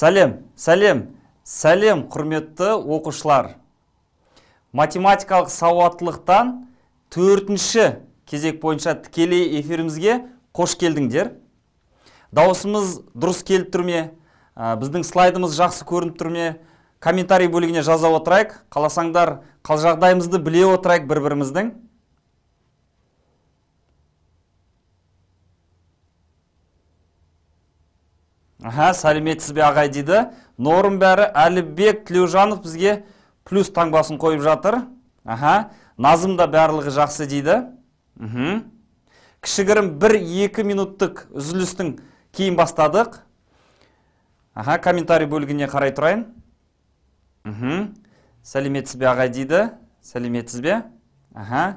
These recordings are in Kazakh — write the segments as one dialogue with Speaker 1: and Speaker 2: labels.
Speaker 1: сәлем сәлем сәлем құрметті оқушылар математикалық сауаттылықтан төртінші кезек бойынша тікелей эфирімізге қош келдіңдер дауысымыз дұрыс келіп тұр ме біздің слайдымыз жақсы көрініп тұр ме комментарий бөлігіне жаза отырайық қаласаңдар қал жағдайымызды біле отырайық бір біріміздің аха сәлеметсіз бе ағай дейді норым бәрі әлібек тілеужанов бізге плюс таңбасын қойып жатыр аха назым да жақсы дейді кішігірім бір екі минуттық үзілістің кейін бастадық аха комментарий бөлгіне қарай тұрайын сәлеметсіз бе ағай дейді сәлеметсіз бе аха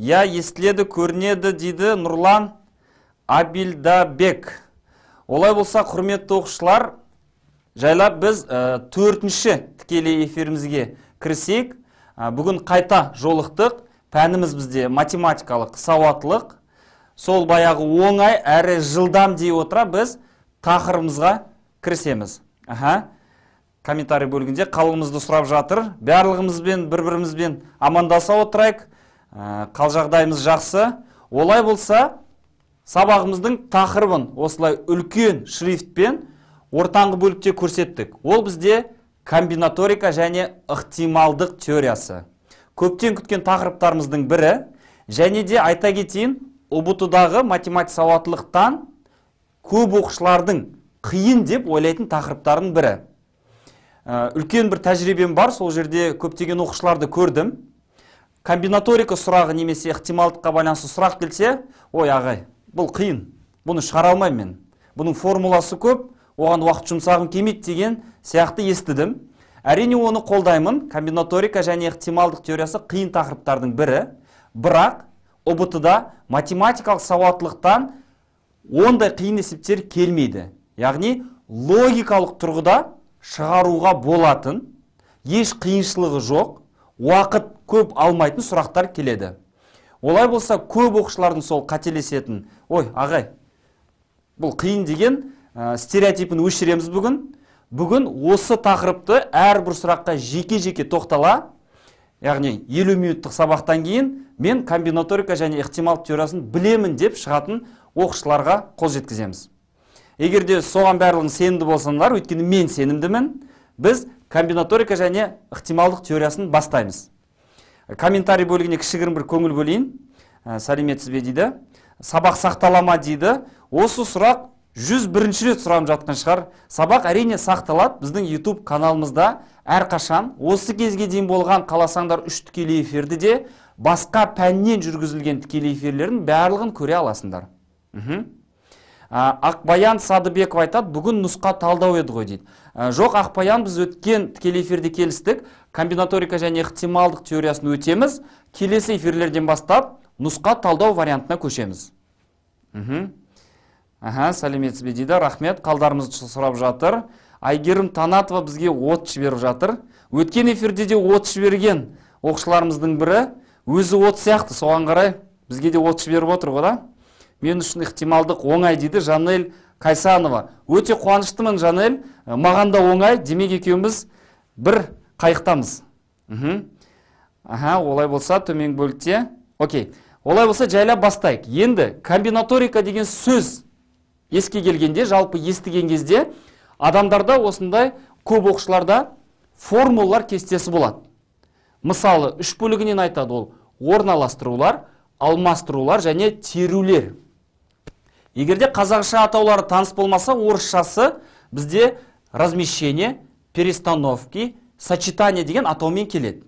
Speaker 1: Я естіледі көрінеді дейді нұрлан абилдабек олай болса құрметті оқушылар жайлап біз ә, төртінші тікелей эфирімізге кірсек э, бүгін қайта жолықтық пәніміз бізде математикалық сауаттылық сол баяғы оңай әрі жылдам дей отыра біз тақырыбымызға кірісеміз аха комментарий бөлігінде сұрап жатыр барлығымызбен бір бірімізбен амандаса отырайық э, қал жағдайымыз жақсы олай болса сабағымыздың тақырыбын осылай үлкен шрифтпен ортаңғы бөлікте көрсеттік. Ол бізде комбинаторика және ықтималдық теориясы. Көптен күткен тақырыптарымыздың бірі және де айта кетейін ұбт-дағы математика сауаттылықтан көп оқушылардың қиын деп ойлайтын тақырыптарының бірі ә, үлкен бір тәжірибем бар сол жерде көптеген оқушыларды көрдім комбинаторика сұрағы немесе ықтималдыққа байланысты сұрақ келсе ой ағай бұл қиын бұны шығара алмаймын мен бұның формуласы көп оған уақыт жұмсағым келмейді деген сияқты естідім әрине оны қолдаймын комбинаторика және ықтималдық теориясы қиын тақырыптардың бірі бірақ ұбт да математикалық сауаттылықтан ондай қиын есептер келмейді яғни логикалық тұрғыда шығаруға болатын еш қиыншылығы жоқ уақыт көп алмайтын сұрақтар келеді олай болса көп оқушылардың сол қателесетін ой ағай бұл қиын деген ә, стереотипін өшіреміз бүгін бүгін осы тақырыпты әрбір сұраққа жеке жеке тоқтала яғни елу минуттық сабақтан кейін мен комбинаторика және ықтимал теориясын білемін деп шығатын оқушыларға қол жеткіземіз егер де соған барлығың сенімді болсаңдар өйткені мен сенімдімін біз комбинаторика және ықтималдық теориясын бастаймыз комментарий бөлігіне кішігірім бір көңіл бөлейін ә, сәлеметсіз бе дейді сабақ сақтала ма дейді осы сұрақ 101 рет сұрап жатқан шығар сабақ әрине сақталады біздің YouTube каналымызда әрқашан осы кезге дейін болған қаласаңдар үш тікелей эфирді де басқа пәннен жүргізілген тікелей эфирлердің барлығын көре аласыңдар мхм ақбаян садыбеков айтады бүгін нұсқа талдау еді ғой дейді жоқ ақбаян біз өткен тікелей эфирде келістік комбинаторика және ықтималдық теориясын өтеміз келесі эфирлерден бастап нұсқа талдау вариантына көшеміз мхм аха сәлеметсіз бе дейді рахмет қалдарымызды сұрап жатыр айгерім танатова бізге от жіберіп жатыр өткен эфирде де от жіберген оқушыларымыздың бірі өзі от сияқты соған қарай бізге де от жіберіп отыр ғой да мен үшін ықтималдық оңай дейді жанель қайсанова өте қуаныштымын жанель э, маған да оңай демек екеуміз бір қайықтамыз аха олай болса төменгі бөлікте окей олай болса жайлап бастайық енді комбинаторика деген сөз еске келгенде жалпы естіген кезде адамдарда осындай көп оқушыларда формулалар кестесі болады мысалы үш бөлігінен айтады ол орналастырулар алмастырулар және терулер егерде қазақша атаулары таныс болмаса орысшасы бізде размещение перестановки сочетание деген атаумен келеді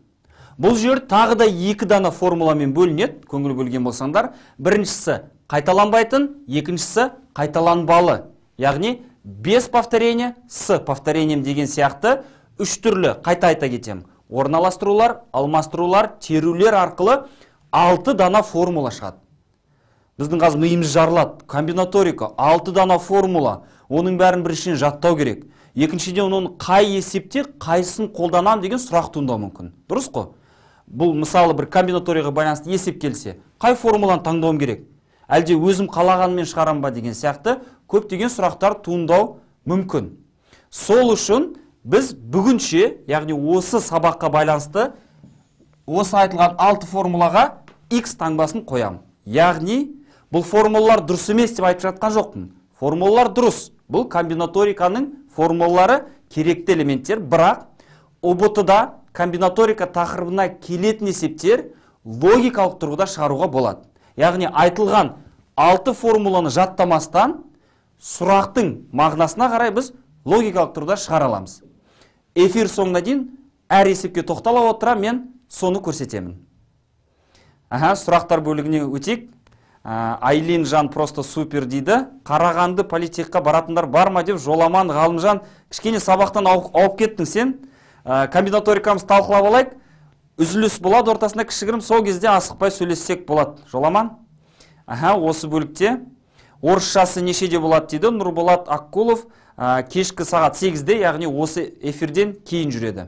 Speaker 1: бұл жер тағы да екі дана формуламен бөлінеді көңіл бөлген болсаңдар біріншісі қайталанбайтын екіншісі қайталанбалы яғни без повторение с повторением деген сияқты үш түрлі қайта айта кетемін орналастырулар алмастырулар терулер арқылы алты дана формула шығады біздің қазір миымыз жарылады комбинаторика алты дана формула оның бәрін біріншіден жаттау керек екіншіден оның қай есепте қайсысын қолданамын деген сұрақ туындауы мүмкін дұрыс қой бұл мысалы бір комбинаторияға байланысты есеп келсе, қай формуланы таңдауым керек әлде өзім қалағанымен шығарам ба деген сияқты көптеген сұрақтар туындау мүмкін сол үшін біз бүгінше яғни осы сабаққа байланысты осы айтылған алты формулаға x таңбасын қоямын яғни бұл формулалар дұрыс емес деп айтып жатқан жоқпын формулалар дұрыс бұл комбинаториканың формулалары керекті элементтер бірақ ұбт да комбинаторика тақырыбына келетін есептер логикалық тұрғыда шығаруға болады яғни айтылған алты формуланы жаттамастан сұрақтың мағынасына қарай біз логикалық тұрғыда шығара аламыз эфир соңына дейін әр есепке тоқтала отыра мен соны көрсетемін аха сұрақтар бөлігіне өтейік айлин жан просто супер дейді қарағанды политехқа баратындар бар ма деп жоламан ғалымжан кішкене сабақтан ауып кеттің сен ә, э, комбинаторикамыз талқылап алайық үзіліс болады ортасында кішігірім сол кезде асықпай сөйлессек болады жоламан аха осы бөлікте орысшасы нешеде болады дейді нұрболат аккулов ә, э, кешкі сағат 8-де яғни осы эфирден кейін жүреді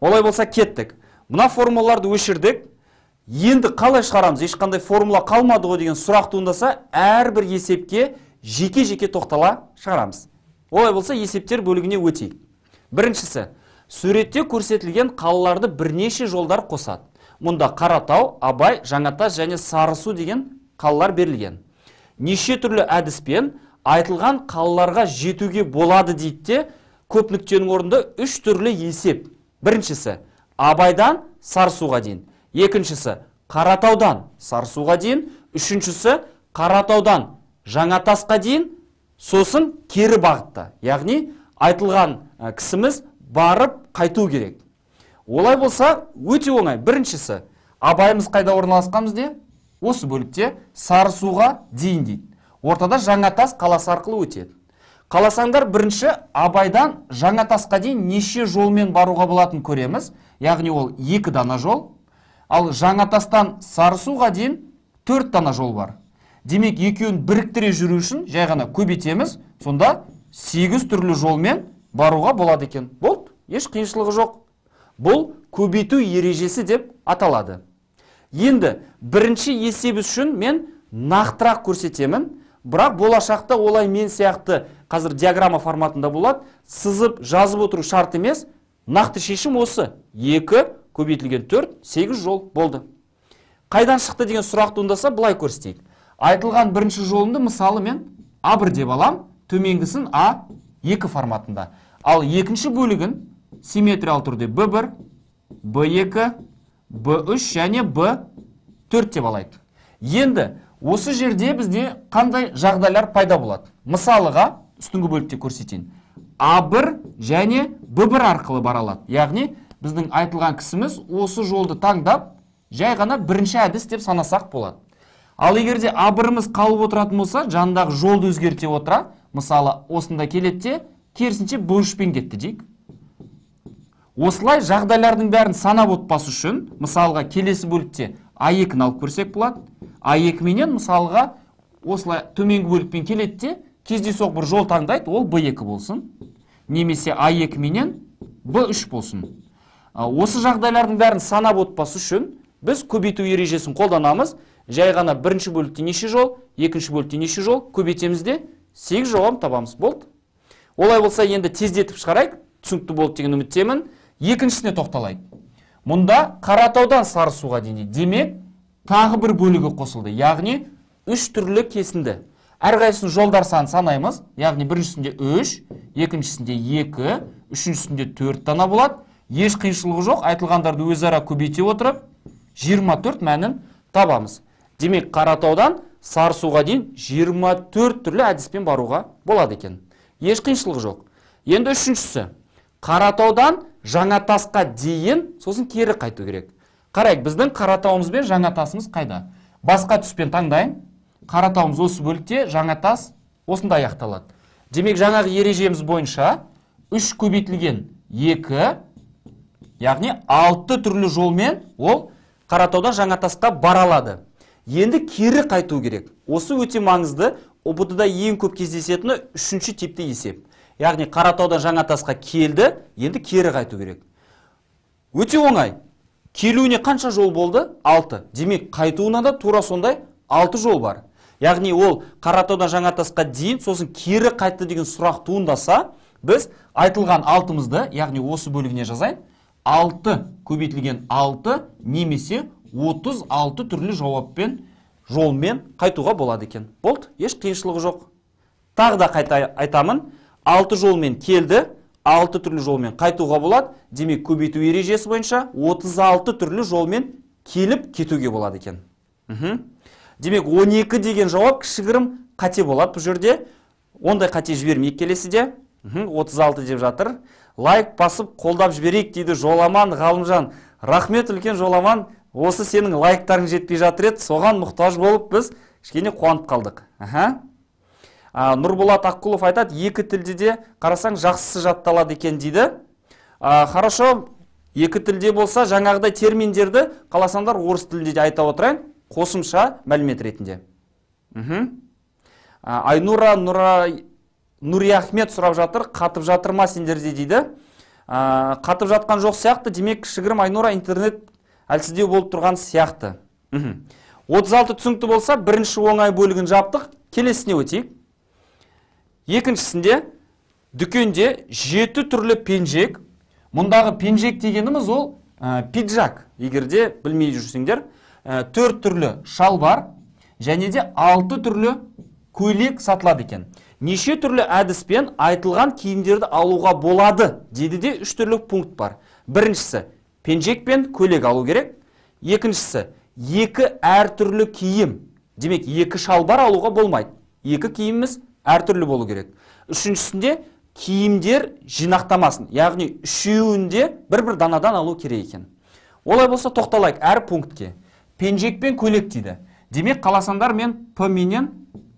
Speaker 1: олай болса кеттік мына формулаларды өшірдік енді қалай шығарамыз ешқандай формула қалмады ғой деген сұрақ туындаса әрбір есепке жеке жеке тоқтала шығарамыз олай болса есептер бөлігіне өтейік біріншісі суретте көрсетілген қалаларды бірнеше жолдар қосады мұнда қаратау абай жаңатас және сарысу деген қалалар берілген неше түрлі әдіспен айтылған қалаларға жетуге болады дейтте, де көп нүктенің орнында үш түрлі есеп біріншісі абайдан сарысуға дейін екіншісі қаратаудан сарысуға дейін үшіншісі қаратаудан жаңатасқа дейін сосын кері бағытта яғни айтылған кісіміз барып қайту керек олай болса өте оңай біріншісі абайымыз қайда орналасқан бізде осы бөлікте сарысуға дейін дейді ортада жаңатас қаласы арқылы өтеді қаласаңдар бірінші абайдан жаңатасқа дейін неше жолмен баруға болатынын көреміз яғни ол екі дана жол ал жаңатастан сарысуға дейін төрт дана жол бар демек екеуін біріктіре жүру үшін жай ғана көбейтеміз сонда сегіз түрлі жолмен баруға болады екен болды еш қиыншылығы жоқ бұл көбейту ережесі деп аталады енді бірінші есеп үшін мен нақтырақ көрсетемін бірақ болашақта олай мен сияқты қазір диаграмма форматында болады сызып жазып отыру шарт емес нақты шешім осы екі көбейтілген төрт сегіз жол болды қайдан шықты деген сұрақ туындаса былай көрсетейік айтылған бірінші жолымды мысалы мен а бір деп алам, төменгісін а екі форматында ал екінші бөлігін симметриал түрде b1 b2 b3 және b4 деп алайды. енді осы жерде бізде қандай жағдайлар пайда болады мысалыға үстіңгі бөлікте көрсетейін а1 және b1 арқылы бара алады яғни біздің айтылған кісіміз осы жолды таңдап жай ғана бірінші әдіс деп санасақ болады ал егерде a 1 біріміз қалып отыратын болса жандағы жолды өзгерте отыра мысалы осында келеді де керісінше бұрышпен кетті дейік осылай жағдайлардың бәрін санап отбасы үшін мысалға келесі бөлікте а екіні алып көрсек болады а екіменен мысалға осылай төменгі бөлікпен келеді де кездейсоқ бір жол таңдайды ол б екі болсын немесе а екіменен б үш болсын осы жағдайлардың бәрін санап отбасы үшін біз көбейту ережесін қолданамыз жай ғана бірінші бөлікте неше жол екінші бөлікте неше жол көбейтеміз де сегіз жауабын табамыз болды олай болса енді тездетіп шығарайық түсінікті болды деген үміттемін екіншісіне тоқталайық мұнда қаратаудан сарысуға дейін демек тағы бір бөлігі қосылды яғни үш түрлі кесінді әрқайсысының жолдар санын санаймыз яғни біріншісінде үш екіншісінде екі үшіншісінде төрт дана болады еш қиыншылығы жоқ айтылғандарды өзара көбейте отырып 24 мәнін табамыз демек қаратаудан сарысуға дейін 24 түрлі әдіспен баруға болады екен еш қиыншылық жоқ енді үшіншісі қаратаудан жаңатасқа дейін сосын кері қайту керек қарайық біздің қаратауымыз бен жаңатасымыз қайда басқа түспен таңдайын қаратауымыз осы бөлікте жаңатас осында аяқталады демек жаңағы ережеміз бойынша үш көбейтілген екі яғни алты түрлі жолмен ол қаратаудан жаңатасқа бара алады енді кері қайту керек осы өте маңызды ұбт да ең көп кездесетіні үшінші типті есеп яғни қаратаудан жаңатасқа келді енді кері қайту керек өте оңай келуіне қанша жол болды алты демек қайтуына да тура сондай алты жол бар яғни ол қаратаудан жаңатасқа дейін сосын кері қайтты деген сұрақ туындаса біз айтылған алтымызды яғни осы бөлігіне жазайын алты көбейтілген алты немесе 36 түрлі жауаппен жолмен қайтуға болады екен болды еш қиыншылығы жоқ тағы да қайта айтамын алты жолмен келді алты түрлі жолмен қайтуға болады демек көбейту ережесі бойынша 36 түрлі жолмен келіп кетуге болады екен Үху. демек 12 деген жауап кішігірім қате болады бұл жерде ондай қате жібермейік келесіде 36 деп жатыр лайк басып қолдап жіберейік дейді жоламан ғалымжан рахмет үлкен жоламан осы сенің лайктарың жетпей жатыр еді соған мұқтаж болып біз кішкене қуанып қалдық аха а, нұрболат аққұлов айтады екі тілде де қарасаң жақсысы жатталады екен дейді а, хорошо екі тілде болса жаңағыдай терминдерді қаласаңдар орыс тілінде де айта отырайын қосымша мәлімет ретінде мхм айнура нұра нұриахмет сұрап жатыр қатып жатыр ма сендерде дейді қатып жатқан жоқ сияқты демек кішігірім айнура интернет әлсіздеу болып тұрған сияқты 36 отыз түсінікті болса бірінші оңай бөлігін жаптық келесіне өтейік екіншісінде дүкенде жеті түрлі пенжек мұндағы пенжек дегеніміз ол ә, пиджак егерде білмей жүрсеңдер ә, төрт түрлі шалбар және де алты түрлі көйлек сатылады екен неше түрлі әдіспен айтылған киімдерді алуға болады деді де үш түрлі пункт бар біріншісі пенжек пен көйлек алу керек екіншісі екі әртүрлі киім демек екі шалбар алуға болмайды екі киіміміз әртүрлі болу керек үшіншісінде киімдер жинақтамасын яғни үшеуінде бір бір данадан алу керек екен олай болса тоқталайық әр пунктке пенжек пен көйлек дейді демек қаласаңдар мен п менен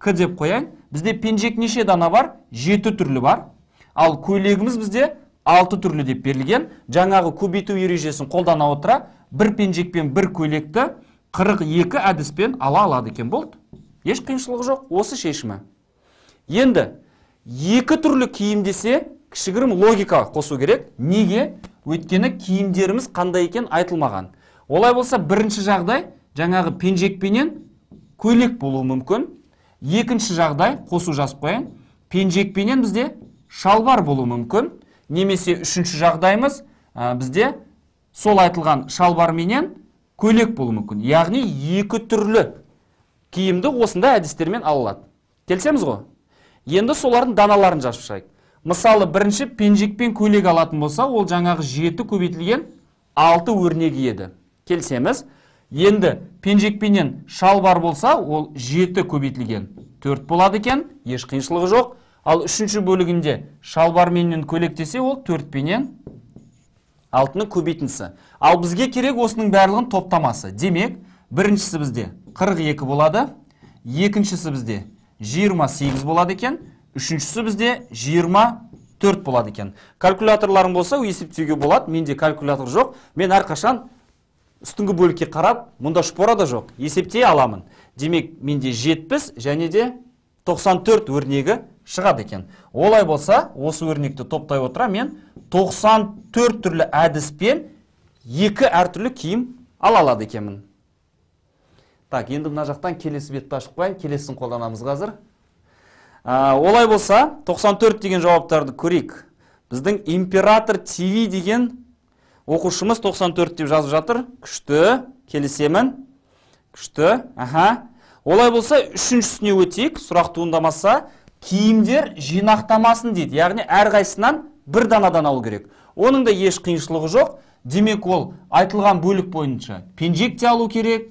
Speaker 1: к деп қояйын бізде пенжек неше дана бар жеті түрлі бар ал көйлегіміз бізде 6 түрлі деп берілген жаңағы көбейту ережесін қолдана отыра бір пенжекпен бір көйлекті 42 әдіспен ала алады екен болды еш қиыншылығы жоқ осы шешімі енді екі түрлі киім десе кішігірім логика қосу керек неге өйткені киімдеріміз қандай екен айтылмаған олай болса бірінші жағдай жаңағы пенжекпенен көйлек болуы мүмкін екінші жағдай қосу жазып қояйын пенжекпенен бізде шалбар болуы мүмкін немесе үшінші жағдайымыз бізде сол айтылған шалбар менен көйлек болуы мүмкін яғни екі түрлі киімді осындай әдістермен ала алады келісеміз ғой енді солардың даналарын жазып шығайық мысалы бірінші пенжекпен көйлек алатын болса ол жаңағы жеті көбейтілген алты өрнегі еді келісеміз енді пенжекпенен шалбар болса ол жеті көбейтілген төрт болады екен еш қиыншылығы жоқ ал үшінші бөлігінде шалбарменен көйлек көлектесе, ол төртпенен алтының көбейтінсі. ал бізге керек осының бәрілгін топтамасы демек біріншісі бізде 42 болады екіншісі бізде 28 болады екен үшіншісі бізде 24 болады екен калькуляторларың болса есептеуге болады менде калькулятор жоқ мен әрқашан үстіңгі бөлікке қарап мұнда шпора да жоқ есептей аламын демек менде 70 және де 94 өрнегі шығады екен олай болса осы өрнекті топтай отыра мен 94 түрлі әдіспен екі әртүрлі киім ала алады екенмін так енді мына жақтан келесі бетті ашып қояйын келесін қолданамыз қазір олай болса 94 деген жауаптарды көрейік біздің император тв деген оқушымыз 94 деп жазып жатыр күшті келісемін күшті аха олай болса үшіншісіне өтейік сұрақ туындамаса киімдер жинақтамасын дейді яғни әрқайсысынан бір данадан алу керек оның да еш қиыншылығы жоқ демек ол айтылған бөлік бойынша пенжек алу керек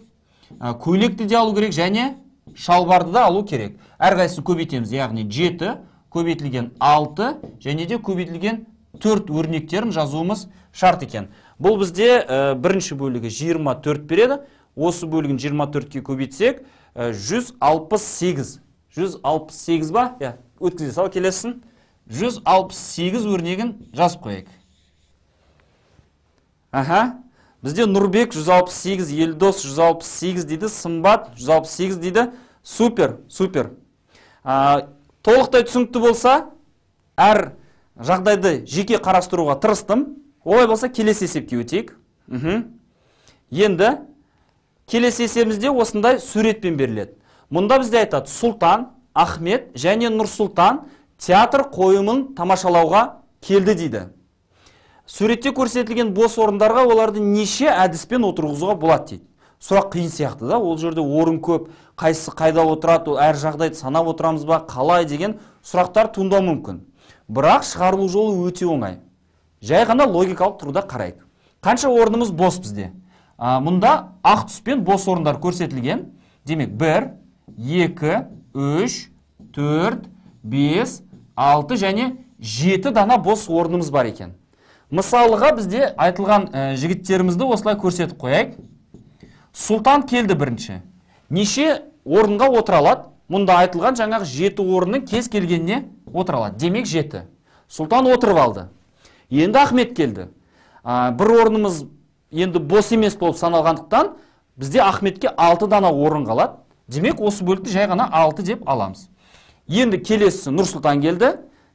Speaker 1: көйлекті де алу керек және шалбарды да алу керек әрқайсысын көбейтеміз яғни жеті көбейтілген алты және де көбейтілген төрт өрнектерін жазуымыз шарт екен бұл бізде ә, бірінші бөлігі 24 береді осы бөлігін 24-ке көбейтсек ә, 168 168 ба иә өткізе сал келесісін 168 өрнегін жазып қояйық аха бізде нұрбек 168 елдос 168 дейді сымбат 168 дейді супер супер толықтай түсінікті болса әр жағдайды жеке қарастыруға тырыстым олай болса келесі есепке өтейік енді келесі есебімізде осындай суретпен беріледі мұнда бізде айтады Султан ахмет және нұрсұлтан театр қойымын тамашалауға келді дейді суретте көрсетілген бос орындарға оларды неше әдіспен отырғызуға болады дейді сұрақ қиын сияқты да ол жерде орын көп қайсы қайда отырады әр жағдайды санап отырамыз ба қалай деген сұрақтар туындауы мүмкін бірақ шығарылу жолы өте оңай жай ғана логикалық тұрда қарайық қанша орнымыз бос бізде мұнда ақ түспен бос орындар көрсетілген демек бір 2, 3, 4, 5, 6 және 7 дана бос орнымыз бар екен. Мысалыға бізде айтылған жігіттерімізді осылай көрсетіп қояйық. Сұлтан келді бірінші. Неше орынға отыра алады? Мұнда айтылған жаңағы 7 орынның кез келгеніне отыра алады. Демек 7. Сұлтан отырып алды. Енді Ахмет келді. бір орнымыз енді бос емес болып саналғандықтан бізде Ахметке 6 дана орын қалады демек осы бөлікті жай ғана алты деп аламыз енді келесі нұрсұлтан келді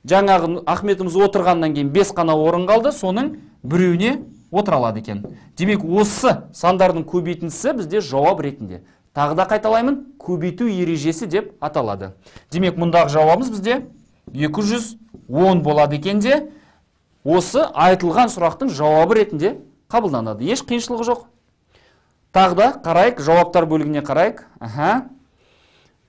Speaker 1: жаңағы ахметіміз отырғаннан кейін бес қана орын қалды соның біреуіне отыра алады екен демек осы сандардың көбейтіндісі бізде жауап ретінде тағы да қайталаймын көбейту ережесі деп аталады демек мұндағы жауабымыз бізде 210 болады екен де осы айтылған сұрақтың жауабы ретінде қабылданады еш қиыншылығы жоқ тағы да қарайық жауаптар бөлігіне қарайық аха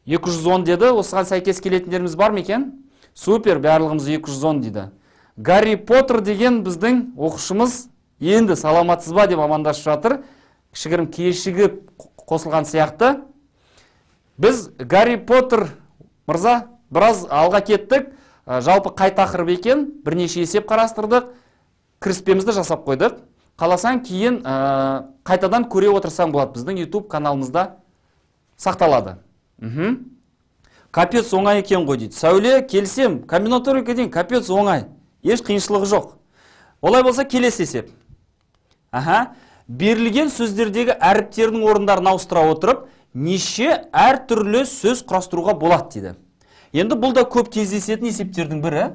Speaker 1: 210 деді осыған сәйкес келетіндеріміз бар ма екен супер барлығымыз 210 деді. гарри поттер деген біздің оқушымыз енді саламатсыз ба деп амандасып жатыр кішігірім кешігіп қосылған сияқты біз гарри поттер мырза біраз алға кеттік ә, жалпы қай тақырып екен бірнеше есеп қарастырдық кіріспемізді жасап қойдық қаласаң кейін э, қайтадан көре отырсаң болады біздің YouTube каналымызда сақталады капец оңай екен ғой дейді сәуле келсем комбинаторика дейін капец оңай еш қиыншылығы жоқ олай болса келесі есеп аха берілген сөздердегі әріптердің орындарын ауыстыра отырып неше әртүрлі сөз құрастыруға болады дейді енді бұл да көп кездесетін есептердің бірі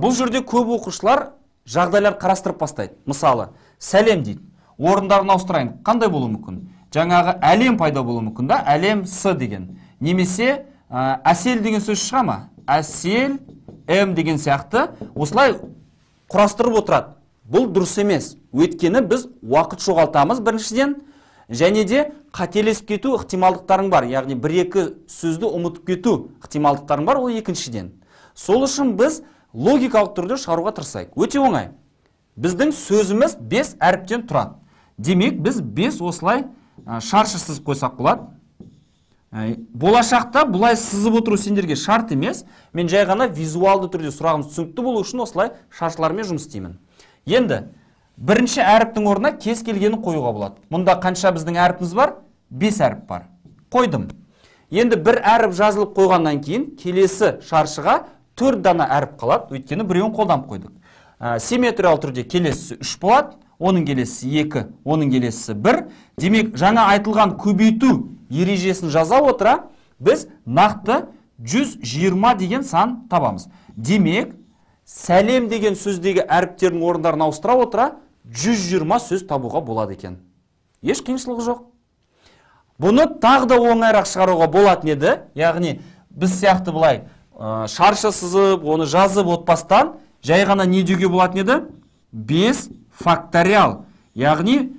Speaker 1: бұл жерде көп оқушылар жағдайлар қарастырып бастайды мысалы сәлем дейді орындарын ауыстырайын қандай болуы мүмкін жаңағы әлем пайда болуы мүмкін да әлем с деген немесе ә, әсел деген сөз шыға ма әсел м деген сияқты осылай құрастырып отырады бұл дұрыс емес өйткені біз уақыт жоғалтамыз біріншіден және де қателесіп кету ықтималдықтарың бар яғни бір екі сөзді ұмытып кету ықтималдықтарың бар ол екіншіден сол үшін біз логикалық түрде шығаруға тырысайық өте оңай біздің сөзіміз бес әріптен тұрады демек біз бес осылай ә, шаршы сызып қойсақ болады ә, болашақта бұлай сызып отыру сендерге шарт емес мен жай ғана визуалды түрде сұрағымыз түсінікті болу үшін осылай шаршылармен жұмыс істеймін енді бірінші әріптің орнына кез келгенін қоюға болады мұнда қанша біздің әріпіміз бар бес әріп бар қойдым енді бір әріп жазылып қойғаннан кейін келесі шаршыға төрт дана әріп қалады өйткені біреуін қолданып қойдық ә, симметриялы түрде келесісі үш болады оның келесісі екі оның келесісі бір демек жаңа айтылған көбейту ережесін жаза отыра біз нақты 120 деген сан табамыз демек сәлем деген сөздегі әріптердің орындарын ауыстыра отыра 120 сөз табуға болады екен еш қиыншылығы жоқ бұны тағы да оңайырақ шығаруға болатын еді яғни біз сияқты былай ә, сызып оны жазып отпастан жай ғана не деуге болатын еді бес факториал яғни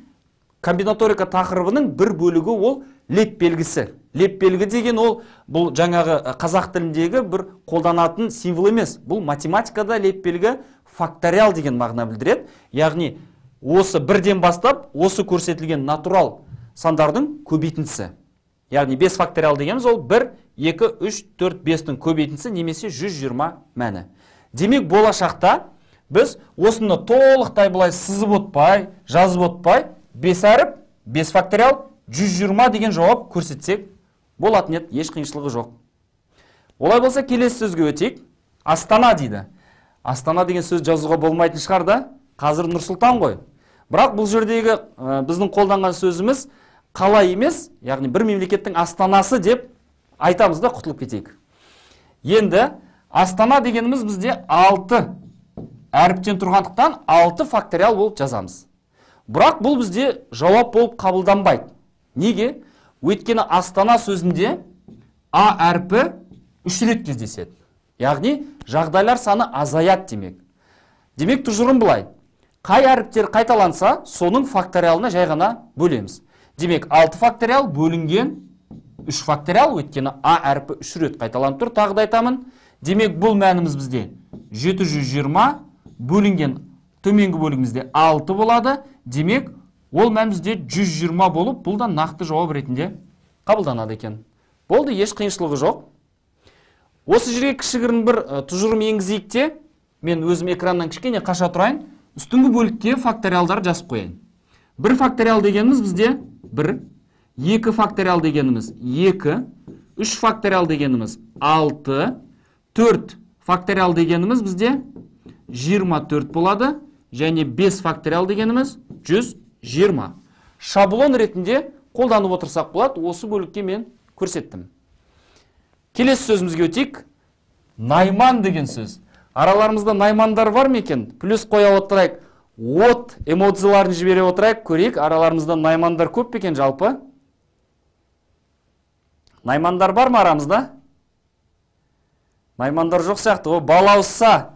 Speaker 1: комбинаторика тақырыбының бір бөлігі ол леп белгісі леп белгі деген ол бұл жаңағы э, қазақ тіліндегі бір қолданатын символ емес бұл математикада леп белгі факториал деген мағына білдіреді яғни осы бірден бастап осы көрсетілген натурал сандардың көбейтіндісі яғни 5 факториал дегеніміз ол бір 2, 3, 4, 5-тің көбейтінсі немесе 120 мәні. Демек болашақта біз осыны толықтай былай сызып отпай, жазып отпай, 5 әріп, 5 факториал, 120 деген жауап көрсетсек Бұл еді, еш қиыншылығы жоқ. Олай болса келесі сөзге өтек Астана дейді. Астана деген сөз жазуға болмайтын шығар да, қазір Нұрсұлтан ғой. Бірақ бұл жердегі біздің қолданған сөзіміз қала емес, яғни бір мемлекеттің астанасы деп айтамыз да құтылып кетейік енді астана дегеніміз бізде 6 әріптен тұрғандықтан 6 факториал болып жазамыз бірақ бұл бізде жауап болып қабылданбайды неге өйткені астана сөзінде а әрпі үш рет кездеседі яғни жағдайлар саны азаят демек демек тұжырым былай қай әріптер қайталанса соның факториалына жай ғана бөлеміз демек алты факториал бөлінген үш факториал өйткені а әрпі үш рет қайталанып тұр тағы да айтамын демек бұл мәніміз бізде 720 бөлінген төменгі бөлігімізде 6 болады демек ол мән 120 болып бұл да нақты жауап ретінде қабылданады екен болды еш қиыншылығы жоқ осы жерге кішігірім бір тұжырым енгізейік те мен өзім экраннан кішкене қаша тұрайын үстіңгі бөлікке факториалдар жазып қояйын бір факториал дегеніміз бізде бір екі факториал дегеніміз екі үш факториал дегеніміз 6, төрт факториал дегеніміз бізде 24 болады және 5 факториал дегеніміз 120 шаблон ретінде қолданып отырсақ болады осы бөлікке мен көрсеттім келесі сөзімізге өтейік найман деген сөз араларымызда наймандар бар ма екен плюс қоя отырайық от эмоцияларын жібере отырайық көрейік араларымызда наймандар көп пе екен жалпы наймандар бар ма арамызда наймандар жоқ сияқты о балауса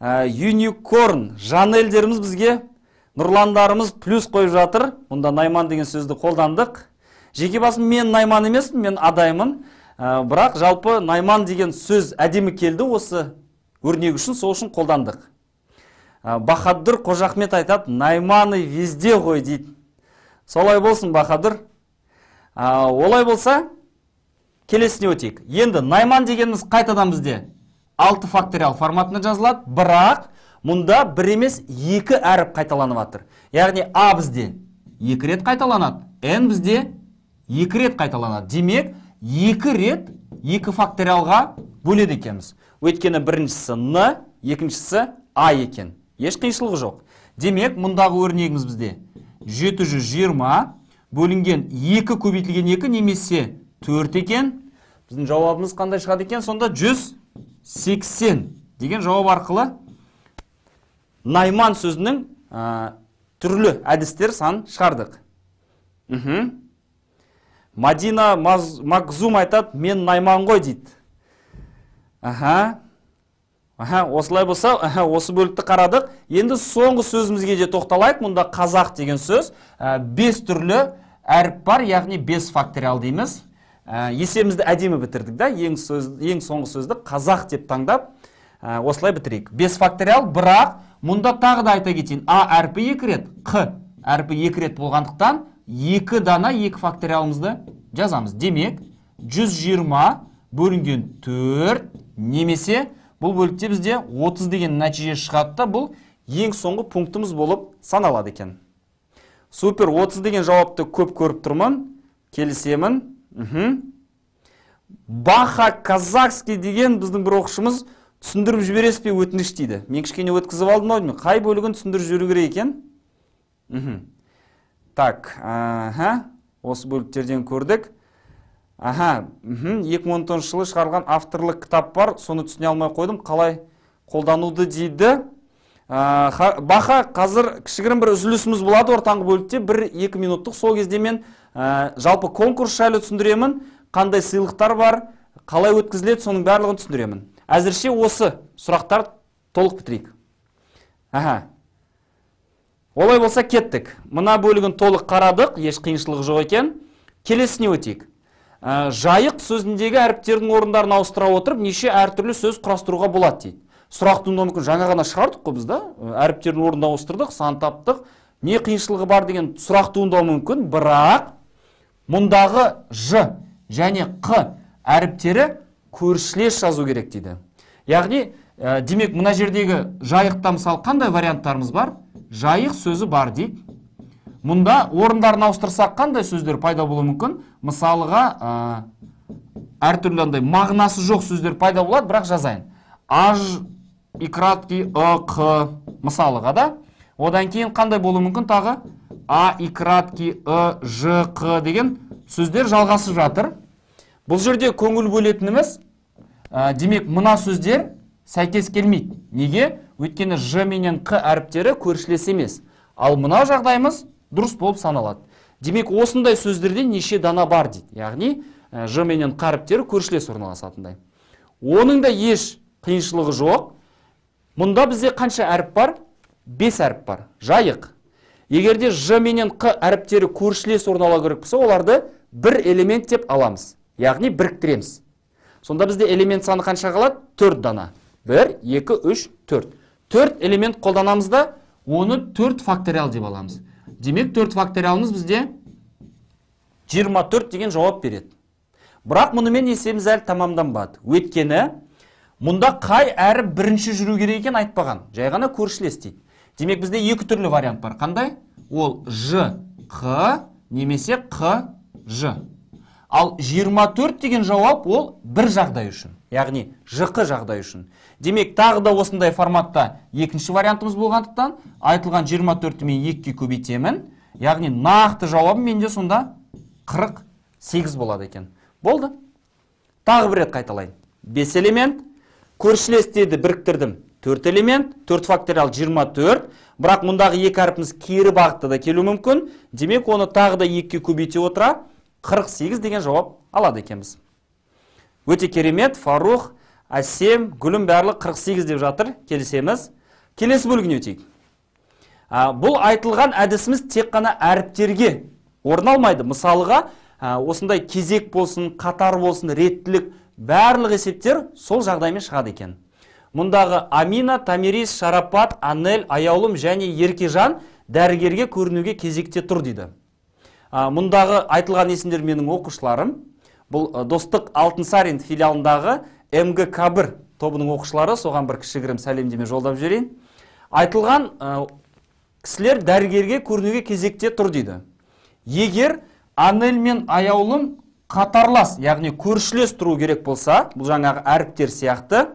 Speaker 1: ә, юникорн жанельдеріміз бізге нұрландарымыз плюс қойып жатыр мұнда найман деген сөзді қолдандық жеке басым мен найман емеспін мен адаймын э, бірақ жалпы найман деген сөз әдемі келді осы өрнек үшін сол үшін қолдандық ә, бахадүр қожахмет айтады найманы везде қой дейді солай болсын бахадүр олай болса келесіне өтейік енді найман дегеніміз қайтадан бізде алты факториал форматына жазылады бірақ мұнда бір емес екі әріп қайталанып жатыр яғни а бізде екі рет қайталанады н бізде екі рет қайталанады демек екі рет екі факториалға бөледі екенбіз өйткені біріншісі н екіншісі а екен еш қиыншылығы жоқ демек мұндағы өрнегіміз бізде 720 бөлінген 2 көбейтілген 2 немесе төрт екен біздің жауабымыз қандай шығады екен сонда 180 деген жауап арқылы найман сөзінің түрлі әдістер санын шығардық м мадина маз, макзум айтады мен найман ғой дейді аха аха осылай болса осы бөлікті қарадық енді соңғы сөзімізге де тоқталайық мұнда қазақ деген сөз ә, бес түрлі әріп бар яғни бес факториал дейміз ә, э, есемізді әдемі бітірдік да ең, сөз, ең соңғы сөзді қазақ деп таңдап ә, осылай бітірейік бес факториал бірақ мұнда тағы да айта кетейін а әрпі екі рет қ әрпі екі рет болғандықтан екі дана екі факториалымызды жазамыз демек 120 бөлінген 4 немесе бұл бөлікте бізде 30 деген нәтиже шығады бұл ең соңғы пунктымыз болып саналады екен супер 30 деген жауапты көп көріп тұрмын келісемін баха казахский деген біздің бір оқышымыз түсіндіріп жібересіз бе өтініш дейді мен кішкене өткізіп алдым ау деймін қай бөлігін түсіндіріп жіберу керек екен м так аға, осы бөліктерден көрдік Аға, м екі мың он жылы шығарылған авторлық кітап бар соны түсіне алмай қойдым қалай қолдануды дейді баха қазір кішігірім бір үзілісіміз болады ортаңғы бөлікте бір екі минуттық сол кезде мен Ә, жалпы конкурс жайлы түсіндіремін қандай сыйлықтар бар қалай өткізіледі соның барлығын түсіндіремін әзірше осы сұрақтар толық бітірейік аха олай болса кеттік мына бөлігін толық қарадық еш қиыншылық жоқ екен келесіне өтейік ә, жайық сөзіндегі әріптердің орындарын ауыстыра отырып неше әртүрлі сөз құрастыруға болады дейді туындауы мүмкін жаңа ғана шығардық қой біз да ә, әріптердің орнын ауыстырдық сан таптық не қиыншылығы бар деген сұрақ туындауы мүмкін бірақ мұндағы ж және қ әріптері көршілес жазу керек дейді яғни демек мұна жердегі жайықта мысалы қандай варианттарымыз бар жайық сөзі бар дейік мұнда орындарын ауыстырсақ қандай сөздер пайда болуы мүмкін Мысалыға, ә, әртүрлі мағынасы жоқ сөздер пайда болады бірақ жазайын аж и краткий мысалыға да одан кейін қандай болуы мүмкін тағы а и краткий ы э, ж қ деген сөздер жалғасып жатыр бұл жерде көңіл бөлетініміз ә, демек мына сөздер сәйкес келмейді неге өйткені ж менен қ әріптері көршілес емес ал мына жағдайымыз дұрыс болып саналады демек осындай сөздерде неше дана бар дейді яғни ә, ж менен қ әріптері көршілес орналасатындай оның да еш қиыншылығы жоқ мұнда бізде қанша әріп бар бес әріп бар жайық егерде ж менен қ әріптері көршілес орнала керек болса оларды бір элемент деп аламыз яғни біріктіреміз сонда бізде элемент саны қанша қалады төрт дана бір екі үш төрт төрт элемент қолданамыз да оны төрт факториал деп аламыз демек төрт факториалымыз бізде 24 деген жауап береді бірақ мұнымен есебіміз әлі тамамданбады өйткені мұнда қай әріп бірінші жүру керек екенін айтпаған жай ғана көршілес дейді демек бізде екі түрлі вариант бар қандай ол ж қ немесе қ ж ал 24 деген жауап ол бір жағдай үшін яғни жқ жағдай үшін демек тағы да осындай форматта екінші вариантымыз болғандықтан айтылған 24-ті мен 2-ге көбейтемін яғни нақты жауабым менде сонда 48 болады екен болды тағы бір рет қайталайын бес элемент көршілестерді біріктірдім төрт элемент төрт факториал 24 бірақ мұндағы екі әріпіміз кері бағытта да келуі мүмкін демек оны тағы да екіге көбейте отыра 48 деген жауап алады екенбіз өте керемет фарух әсем гүлім қырық 48 деп жатыр келісеміз келесі бөлігіне өтейік бұл айтылған әдісіміз тек қана әріптерге орналмайды Мысалыға осындай кезек болсын қатар болсын реттілік барлық есептер сол жағдаймен шығады екен мұндағы амина тамирис шарапат анель аяулым және еркежан дәрігерге көрінуге кезекте тұр дейді мұндағы айтылған есімдер менің оқушыларым бұл достық алтынсарин филиалындағы мгк бір тобының оқушылары соған бір кішігірім сәлемдеме жолдап жіберейін айтылған кісілер дәрігерге көрінуге кезекте тұр дейді егер анель мен аяулым қатарлас яғни көршілес тұру керек болса бұл жаңағы әріптер сияқты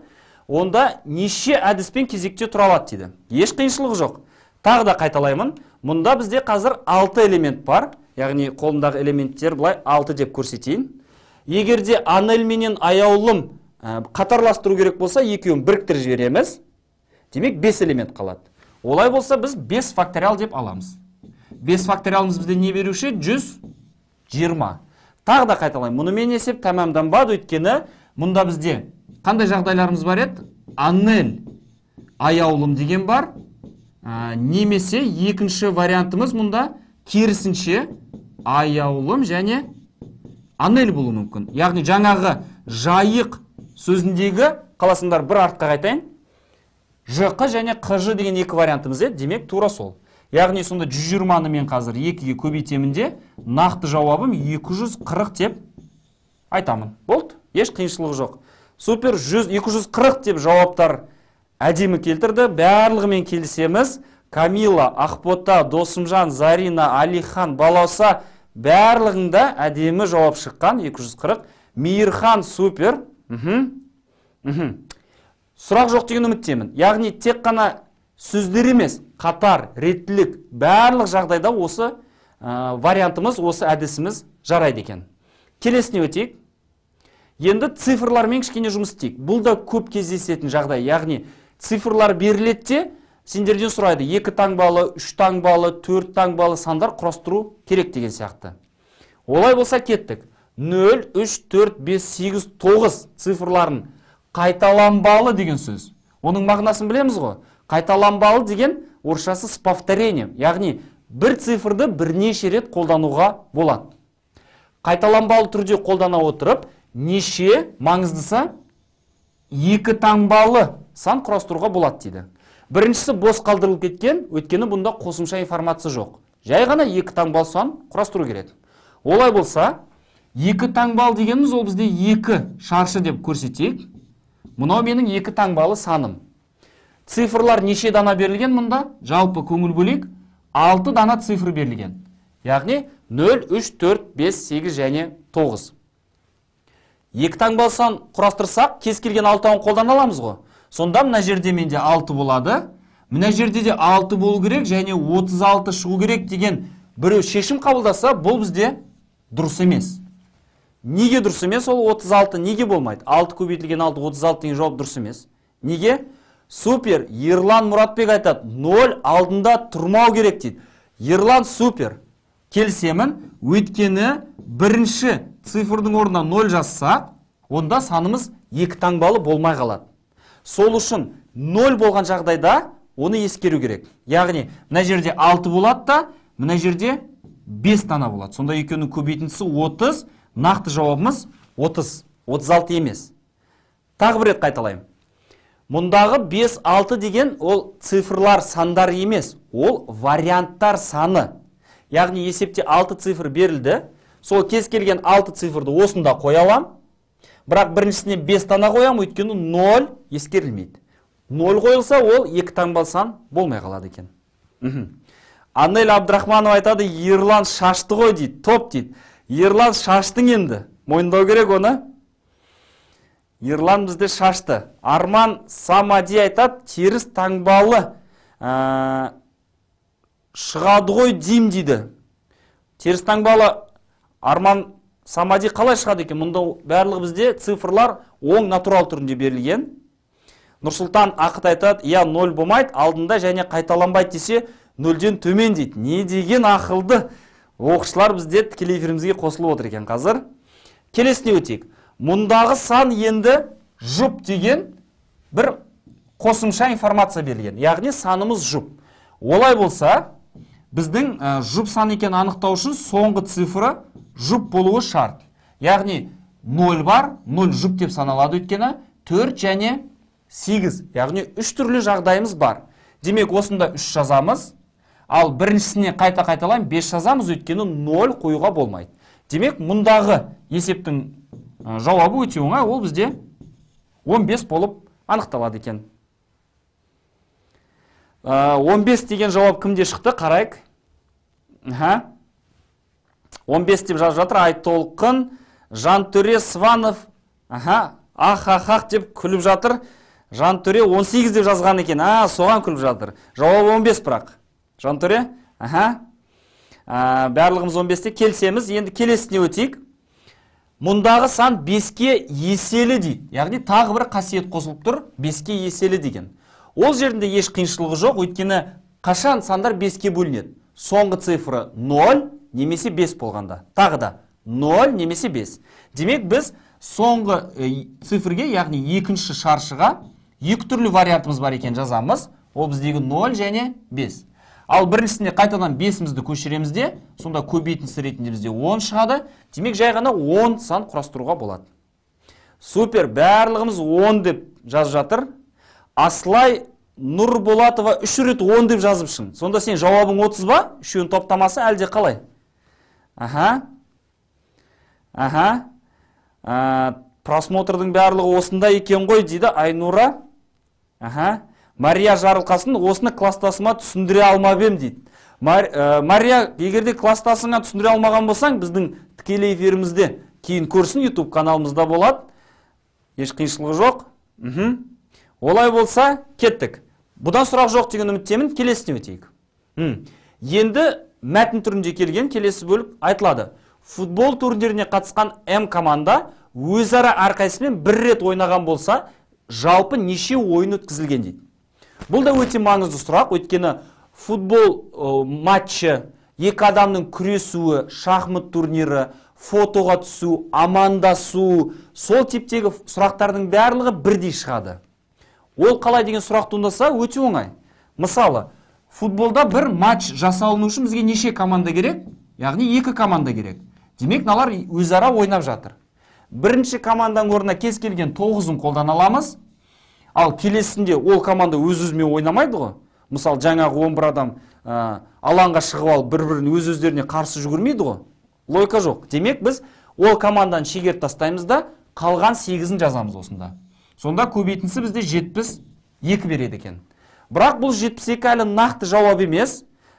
Speaker 1: онда неше әдіспен кезекте тұра алады дейді еш қиыншылығы жоқ тағы да қайталаймын мұнда бізде қазір алты элемент бар яғни қолымдағы элементтер былай алты деп көрсетейін егерде анель менен аяулым ә, қатарластыру керек болса екеуін біріктіріп жібереміз демек бес элемент қалады олай болса біз 5 факториал деп аламыз 5 факториалымыз бізде не беруші 120 тағы да қайталаймын мұнымен есеп тәмамданбады өйткені мұнда бізде қандай жағдайларымыз бар еді аннель аяулым деген бар ә, немесе екінші вариантымыз мұнда керісінше аяулым және анель болуы мүмкін яғни жаңағы жайық сөзіндегі қаласындар бір артқа қайтайын жқ және қж деген екі вариантымыз еді демек тура сол яғни сонда 120 жиырманы мен қазір екіге көбейтемін де нақты жауабым 240 деп айтамын болды еш қиыншылық жоқ супер 100 240 деп жауаптар әдемі келтірді барлығымен келісеміз камила ақбота досымжан зарина алихан балауса барлығында әдемі жауап шыққан 240 мейірхан супер Үхым. Үхым. сұрақ жоқ деген үміттемін яғни тек қана сөздер емес қатар реттілік барлық жағдайда осы ә, вариантымыз осы әдісіміз жарайды екен келесіне өтейік енді цифрлармен кішкене жұмыс істейік бұл да көп кездесетін жағдай яғни цифрлар беріледі де сендерден сұрайды екі таңбалы үш таңбалы төрт таңбалы сандар құрастыру керек деген сияқты олай болса кеттік 0, 3, 4, 5, 8, 9 цифрларын қайталанбалы деген сөз оның мағынасын білеміз ғой қайталанбалы деген орысшасы с повторением яғни бір цифрды бірнеше рет қолдануға болады қайталанбалы түрде қолдана отырып неше маңыздысы екі таңбалы сан құрастыруға болады дейді біріншісі бос қалдырылып кеткен өйткені бұнда қосымша информация жоқ жай ғана екі таңбалы сан құрастыру керек олай болса екі таңбалы дегеніміз ол бізде екі шаршы деп көрсетейік мынау менің екі таңбалы саным цифрлар неше дана берілген мұнда жалпы көңіл бөлейік алты дана цифр берілген яғни нөл үш төрт бес сегіз және тоғыз екі таңбасын құрастырсақ кез келген алтауын қолдана аламыз ғой сонда мына жерде менде алты болады мына жерде де алты болу керек және 36 шығу керек деген біреу шешім қабылдаса бұл бізде дұрыс емес неге дұрыс емес ол 36 неге болмайды алты көбейтілген 6 36 деген жауап дұрыс емес неге супер ерлан мұратбек айтады 0 алдында тұрмау керек дейді ерлан супер келісемін өйткені бірінші цифрдың орнына 0 жазсақ онда санымыз екі таңбалы болмай қалады сол үшін 0 болған жағдайда оны ескеру керек яғни мына жерде 6 болады да мына жерде 5 тана болады сонда екеуінің көбейтіндісі 30 нақты жауабымыз 30 36 емес тағы бір рет қайталаймын мұндағы 5-6 деген ол цифрлар сандар емес ол варианттар саны яғни есепте 6 цифр берілді сол кез келген алты цифрды осында қоя аламын бірақ біріншісіне 5 тана қоямын өйткені 0 ескерілмейді 0 қойылса ол екі таңбалы сан болмай қалады екен анель абдрахманова айтады ерлан шашты ғой дейді топ дейді ерлан шаштың енді мойындау керек оны ерлан бізде шашты арман самади айтады теріс таңбалы ә, шығады ғой дим дейді теріс таңбалы арман самади қалай шығады екен мұнда барлығы бізде цифрлар оң натурал түрінде берілген нұрсұлтан ақыт айтады иә нөл болмайды алдында және қайталанбайды десе нөлден төмен дейді не деген ақылды оқушылар бізде тікелей эфирімізге қосылып отыр екен қазір келесіне өтейік мұндағы сан енді жұп деген бір қосымша информация берілген яғни санымыз жұп олай болса біздің э, жұп сан екенін анықтау үшін соңғы цифры жұп болуы шарт яғни 0 бар 0 жұп деп саналады өткені 4 және 8 яғни 3 түрлі жағдайымыз бар демек осында 3 жазамыз ал біріншісіне қайта қайталайын 5 жазамыз өткені 0 қойуға болмайды демек мұндағы есептің жауабы өте оңай ол бізде 15 болып анықталады екен 15 деген жауап кімде шықты қарайық 15 деп жазып жатыр айтолқын жантөре сванов аха ах ах деп күліп жатыр жантөре 18 деп жазған екен а соған күліп жатыр жауабы 15 бірақ жантөре аха ә, барлығымыз 15-те келсеміз енді келесіне өтейік мұндағы сан беске еселі дейді яғни тағы бір қасиет қосылып тұр 5 еселі деген ол жерінде еш қиыншылығы жоқ өйткені қашан сандар беске бөлінеді соңғы цифры 0 немесе 5 болғанда тағы да 0 немесе 5 демек біз соңғы э, цифрге яғни екінші шаршыға екі түрлі вариантымыз бар екен жазамыз ол біздегі 0 және 5 ал біріншісінде қайтадан 5-імізді көшіреміз де сонда көбейтіндісі ретінде бізде 10 шығады демек жай 10 сан құрастыруға болады супер барлығымыз 10 деп жазып жатыр Аслай нұрболатова 3 рет 10 деп жазып шын сонда сен жауабың 30 ба үшеуін топтамасы әлде қалай Аха. Аха. просмотрдың барлығы осында екен ғой дейді Айнура. Аха. Мария жарылқасын осыны кластасыма түсіндіре алмап дейді. Мария, егерде кластасыңа түсіндіре алмаған болсаң, біздің тікелей эфирімізде кейін көрсін YouTube каналымызда болады. Еш қиыншылығы жоқ. Олай болса, кеттік. Бұдан сұрақ жоқ деген үміттемін, келесіне өтейік. Енді мәтін түрінде келген келесі бөліп айтылады футбол турниріне қатысқан м команда өзара әрқайсымен бір рет ойнаған болса жалпы неше ойын өткізілген дейді бұл да өте маңызды сұрақ өйткені футбол матчы екі адамның күресуі шахмат турнирі фотоға түсу амандасу сол типтегі сұрақтардың барлығы бірдей шығады ол қалай деген сұрақ туындаса өте оңай мысалы футболда бір матч жасалыну үшін бізге неше команда керек яғни екі команда керек демек мыналар өзара ойнап жатыр бірінші команданың орнына кез келген тоғызын қолдана аламыз ал келесінде ол команда өз өзімен ойнамайды ғой мысалы жаңағы бір адам ә, алаңға шығып алып бір бірін өз өздеріне қарсы жүгірмейді ғой логика жоқ демек біз ол команданы шегеріп тастаймыз да қалған сегізін жазамыз осында сонда көбейтіндісі бізде жетпіс екі береді екен бірақ бұл 72 әлі нақты жауап емес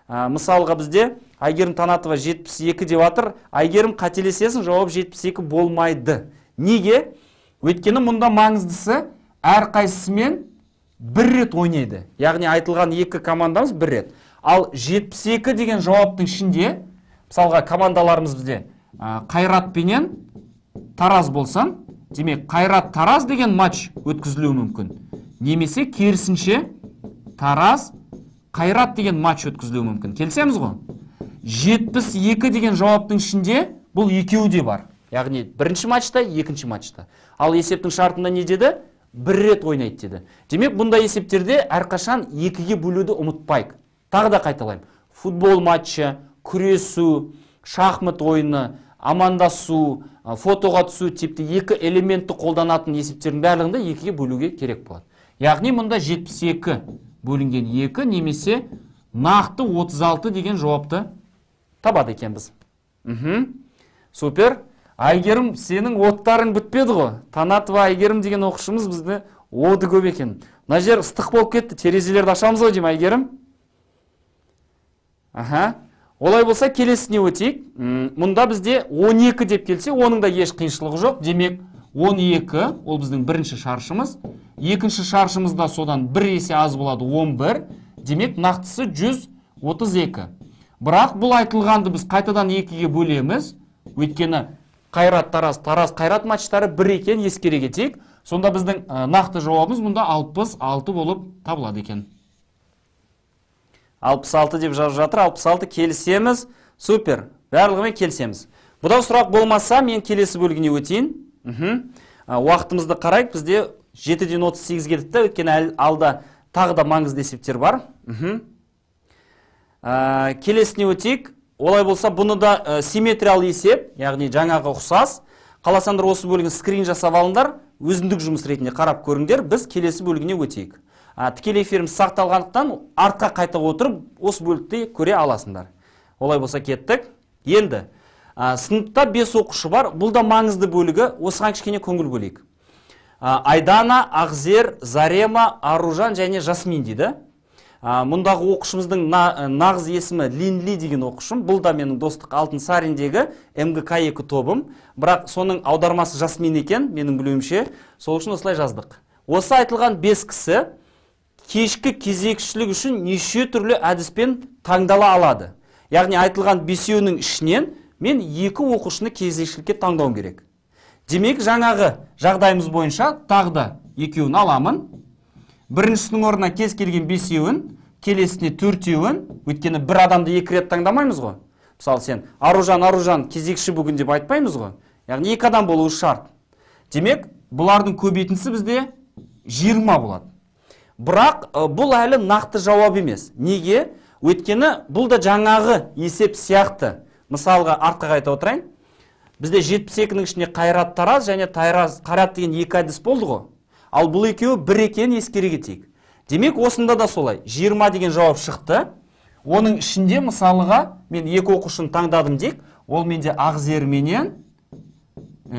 Speaker 1: мысалға бізде әйгерім танатова 72 деп жатыр әйгерім қателесесің жауап 72 болмайды неге өйткені мұнда маңыздысы әрқайсысымен бір рет ойнайды яғни айтылған екі командамыз бір рет ал 72 деген жауаптың ішінде мысалға командаларымыз бізде қайрат пенен тараз болса демек қайрат тараз деген матч өткізілуі мүмкін немесе керісінше тараз қайрат деген матч өткізілуі мүмкін келісеміз ғой жетпіс екі деген жауаптың ішінде бұл екеуі де бар яғни бірінші матчта екінші матчта ал есептің шартында не деді бір рет ойнайды деді демек бұндай есептерде әрқашан екіге бөлуді ұмытпайық тағы да қайталаймын футбол матчы күресу шахмат ойыны амандасу фотоға түсу типті екі элементті қолданатын есептердің барлығында екіге бөлуге керек болады яғни мұнда 72 бөлінген 2 немесе нақты 36 деген жауапты табады екенбіз супер Айгерім, сенің оттарың бітпеді ғой танатова Айгерім деген оқушымыз бізді оды көп екен мына жер ыстық болып кетті терезелерді ашамыз ғой деймін Айгерім? аха олай болса келесіне өтейік мұнда бізде 12 деп келсе оның да еш қиыншылығы жоқ демек 12 ол біздің бірінші шаршымыз екінші шаршымызда содан бір есе аз болады 11 демек нақтысы 132 бірақ бұл айтылғанды біз қайтадан екіге бөлеміз өйткені қайрат тарас, тарас қайрат матчтары бір екен ескере кетейік сонда біздің нақты жауабымыз мұнда 66 болып табылады екен 66 деп жазып жатыр 66 келісеміз супер барлығымен келісеміз бұдан сұрақ болмаса мен келесі бөлігіне өтейін мхм уақытымызды қарайық бізде жетіден отыз сегіз кетіпті, өйткені алда тағы да маңызды есептер бар мхм келесіне өтейік олай болса бұны да ә, симметриялы есеп яғни жаңағы ұқсас қаласаңдар осы бөлігін скрин жасап алыңдар өзіндік жұмыс ретінде қарап көріңдер біз келесі бөлігіне өтейік ә, тікелей эфиріміз сақталғандықтан артқа қайта отырып осы бөлікті көре аласыңдар олай болса кеттік енді ә, сыныпта бес оқушы бар бұл да маңызды бөлігі осыған кішкене көңіл бөлейік ә, айдана ақзер зарема аружан және жасмин дейді ә, мұндағы оқушымыздың на, э, нағыз есімі линли деген оқушым бұл да менің достық Алтын алтынсариндегі мгк екі тобым бірақ соның аудармасы жасмин екен менің білуімше сол үшін осылай жаздық осы айтылған бес кісі кешкі кезекшілік үшін неше түрлі әдіспен таңдала алады яғни айтылған бесеуінің ішінен мен екі оқушыны кезекшілікке таңдауым керек демек жаңағы жағдайымыз бойынша тағы да екеуін аламын біріншісінің орнына кез келген бесеуін келесіне төртеуін өйткені бір адамды екі рет таңдамаймыз ғой мысалы сен аружан аружан кезекші бүгін деп айтпаймыз ғой яғни екі адам болуы шарт демек бұлардың көбейтіндісі бізде 20 болады бірақ бұл әлі нақты жауап емес неге өйткені бұл да жаңағы есеп сияқты мысалға артқа қайта отырайын бізде жетпіс екінің ішінде қайрат тараз және тайраз деген екі әдіс болды ғой ал бұл екеуі бір екенін ескере кетейік демек осында да солай 20 деген жауап шықты оның ішінде мысалыға мен екі оқушыны таңдадым дек ол менде ақзерменен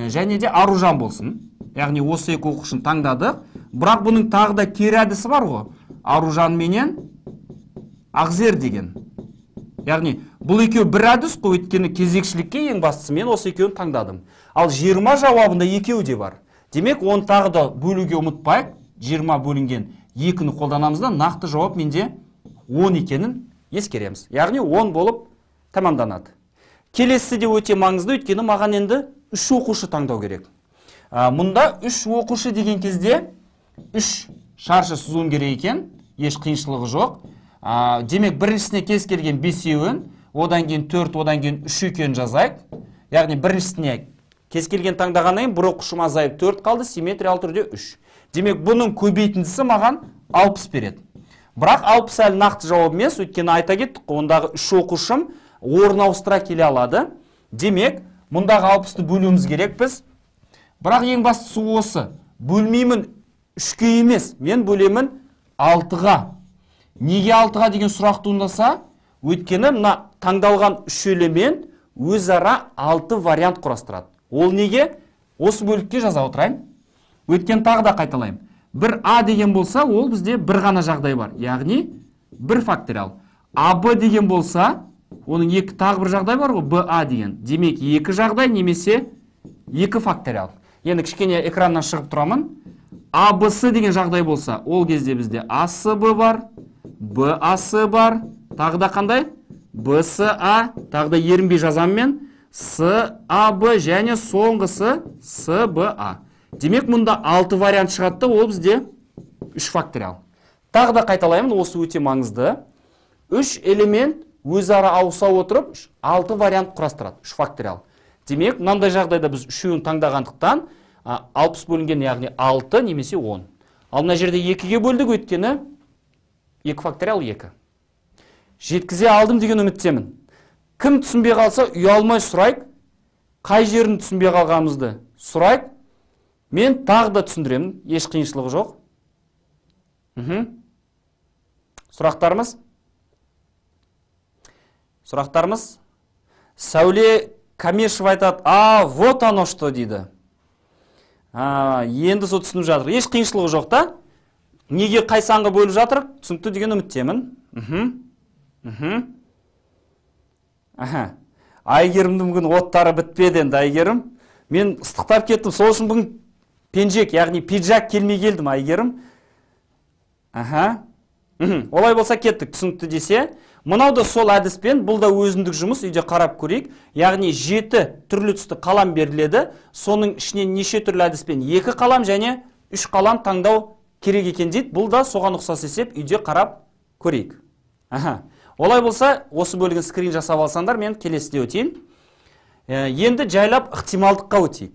Speaker 1: және де аружан болсын яғни осы екі оқушыны таңдадық бірақ бұның тағы да кері әдісі бар ғой аружанменен ақзер деген яғни бұл екеу бір әдіс қой өйткені кезекшілікке ең бастысы мен осы екеуін таңдадым ал 20 жауабында екеуі де бар демек оны тағы да бөлуге ұмытпайық 20 бөлінген екіні қолданамыз да нақты жауап менде 10 екенін ескереміз яғни 10 болып тәмамданады келесі де өте маңызды өйткені маған енді үш оқушы таңдау керек мұнда үш оқушы деген кезде үш шаршы сызуым керек екен еш қиыншылығы жоқ ә, демек біріншісіне кез келген бесеуін одан кейін төрт одан кейін үш екеуін жазайық яғни біріншісіне кез келген таңдағаннан кейін бір оқушым азайып төрт қалды симметриялы түрде үш демек бұның көбейтіндісі маған алпыс береді бірақ алпыс әлі нақты жауап емес өйткені айта кеттік қой ондағы үш оқушым орын ауыстыра келе алады демек мұндағы алпысты бөлуіміз керек біз бірақ ең бастысы осы бөлмеймін үшке емес мен бөлемін алтыға неге алтыға деген сұрақ туындаса өйткені мына таңдалған үш элемент өзара алты вариант құрастырады ол неге осы бөлікке жаза отырайын өйткені тағы да қайталаймын бір а деген болса ол бізде бір ғана жағдай бар яғни бір факториал аб деген болса оның екі тағы бір жағдай бар ғой ба деген демек екі жағдай немесе екі факториал енді кішкене экраннан шығып тұрамын с деген жағдай болса ол кезде бізде б бар асы бар тағы да қандай а тағы да ерінбей жазамын мен б және соңғысы а демек мұнда алты вариант шығады ол бізде үш факториал тағы да қайталаймын осы өте маңызды үш элемент өзара ауыса отырып алты вариант құрастырады үш факториал демек мынандай жағдайда біз үшеуін таңдағандықтан алпыс бөлінген яғни алты немесе он ал мына жерде екіге бөлдік өйткені екі факториал екі жеткізе алдым деген үміттемін кім түсінбей қалса ұялмай сұрайық қай жерін түсінбей қалғанымызды сұрайық мен тағы да түсіндіремін еш қиыншылығы жоқ мхм сұрақтарымыз сұрақтарымыз сәуле камешев айтады а вот оно что дейді а, енді сол түсініп жатыр еш қиыншылығы жоқ та неге қай санға бөліп жатыр түсінікті деген үміттемін мхм мхм аха әйгерімнің бүгін оттары бітпеді енді әйгерім мен ыстықтап кеттім сол үшін бүгін пенжек яғни пиджак келмей келдім әйгерім аха олай болса кеттік түсінікті десе мынау да сол әдіспен бұл да өзіндік жұмыс үйде қарап көрейік яғни жеті түрлі түсті қалам беріледі соның ішінен неше түрлі әдіспен екі қалам және үш қалам таңдау керек екен дейді бұл да соған ұқсас есеп үйде қарап көрейік аха олай болса осы бөлігін скрин жасап алсаңдар мен келесіде өтейін ә, енді жайлап ықтималдыққа өтейік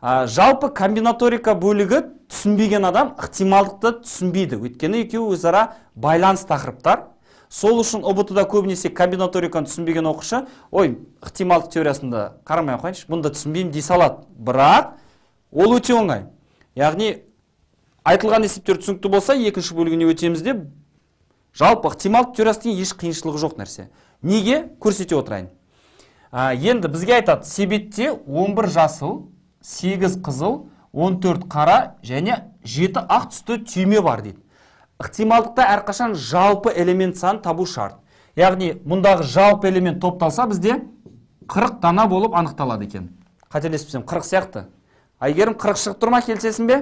Speaker 1: ә, жалпы комбинаторика бөлігі түсінбеген адам ықтималдықты түсінбейді өйткені екеуі өзара байланыс тақырыптар сол үшін ұбт да көбінесе комбинаториканы түсінбеген оқушы ой ықтималдық теориясында қарамай ақ қояйыншы бұны да түсінбеймін дей салады бірақ ол өте оңай яғни айтылған есептер түсінікті болса екінші бөлігіне өтеміз деп жалпы ықтималдық теориясы еш қиыншылығы жоқ нәрсе неге көрсете отырайын ә, енді бізге айтады себетте 11 жасыл 8 қызыл 14 қара және 7 ақ түсті түйме бар дейді ықтималдықта әрқашан жалпы элемент сан табу шарт яғни мұндағы жалпы элемент топталса бізде 40 дана болып анықталады екен қателеспесем 40 сияқты әйгерім 40 шығып тұр ма келісесің бе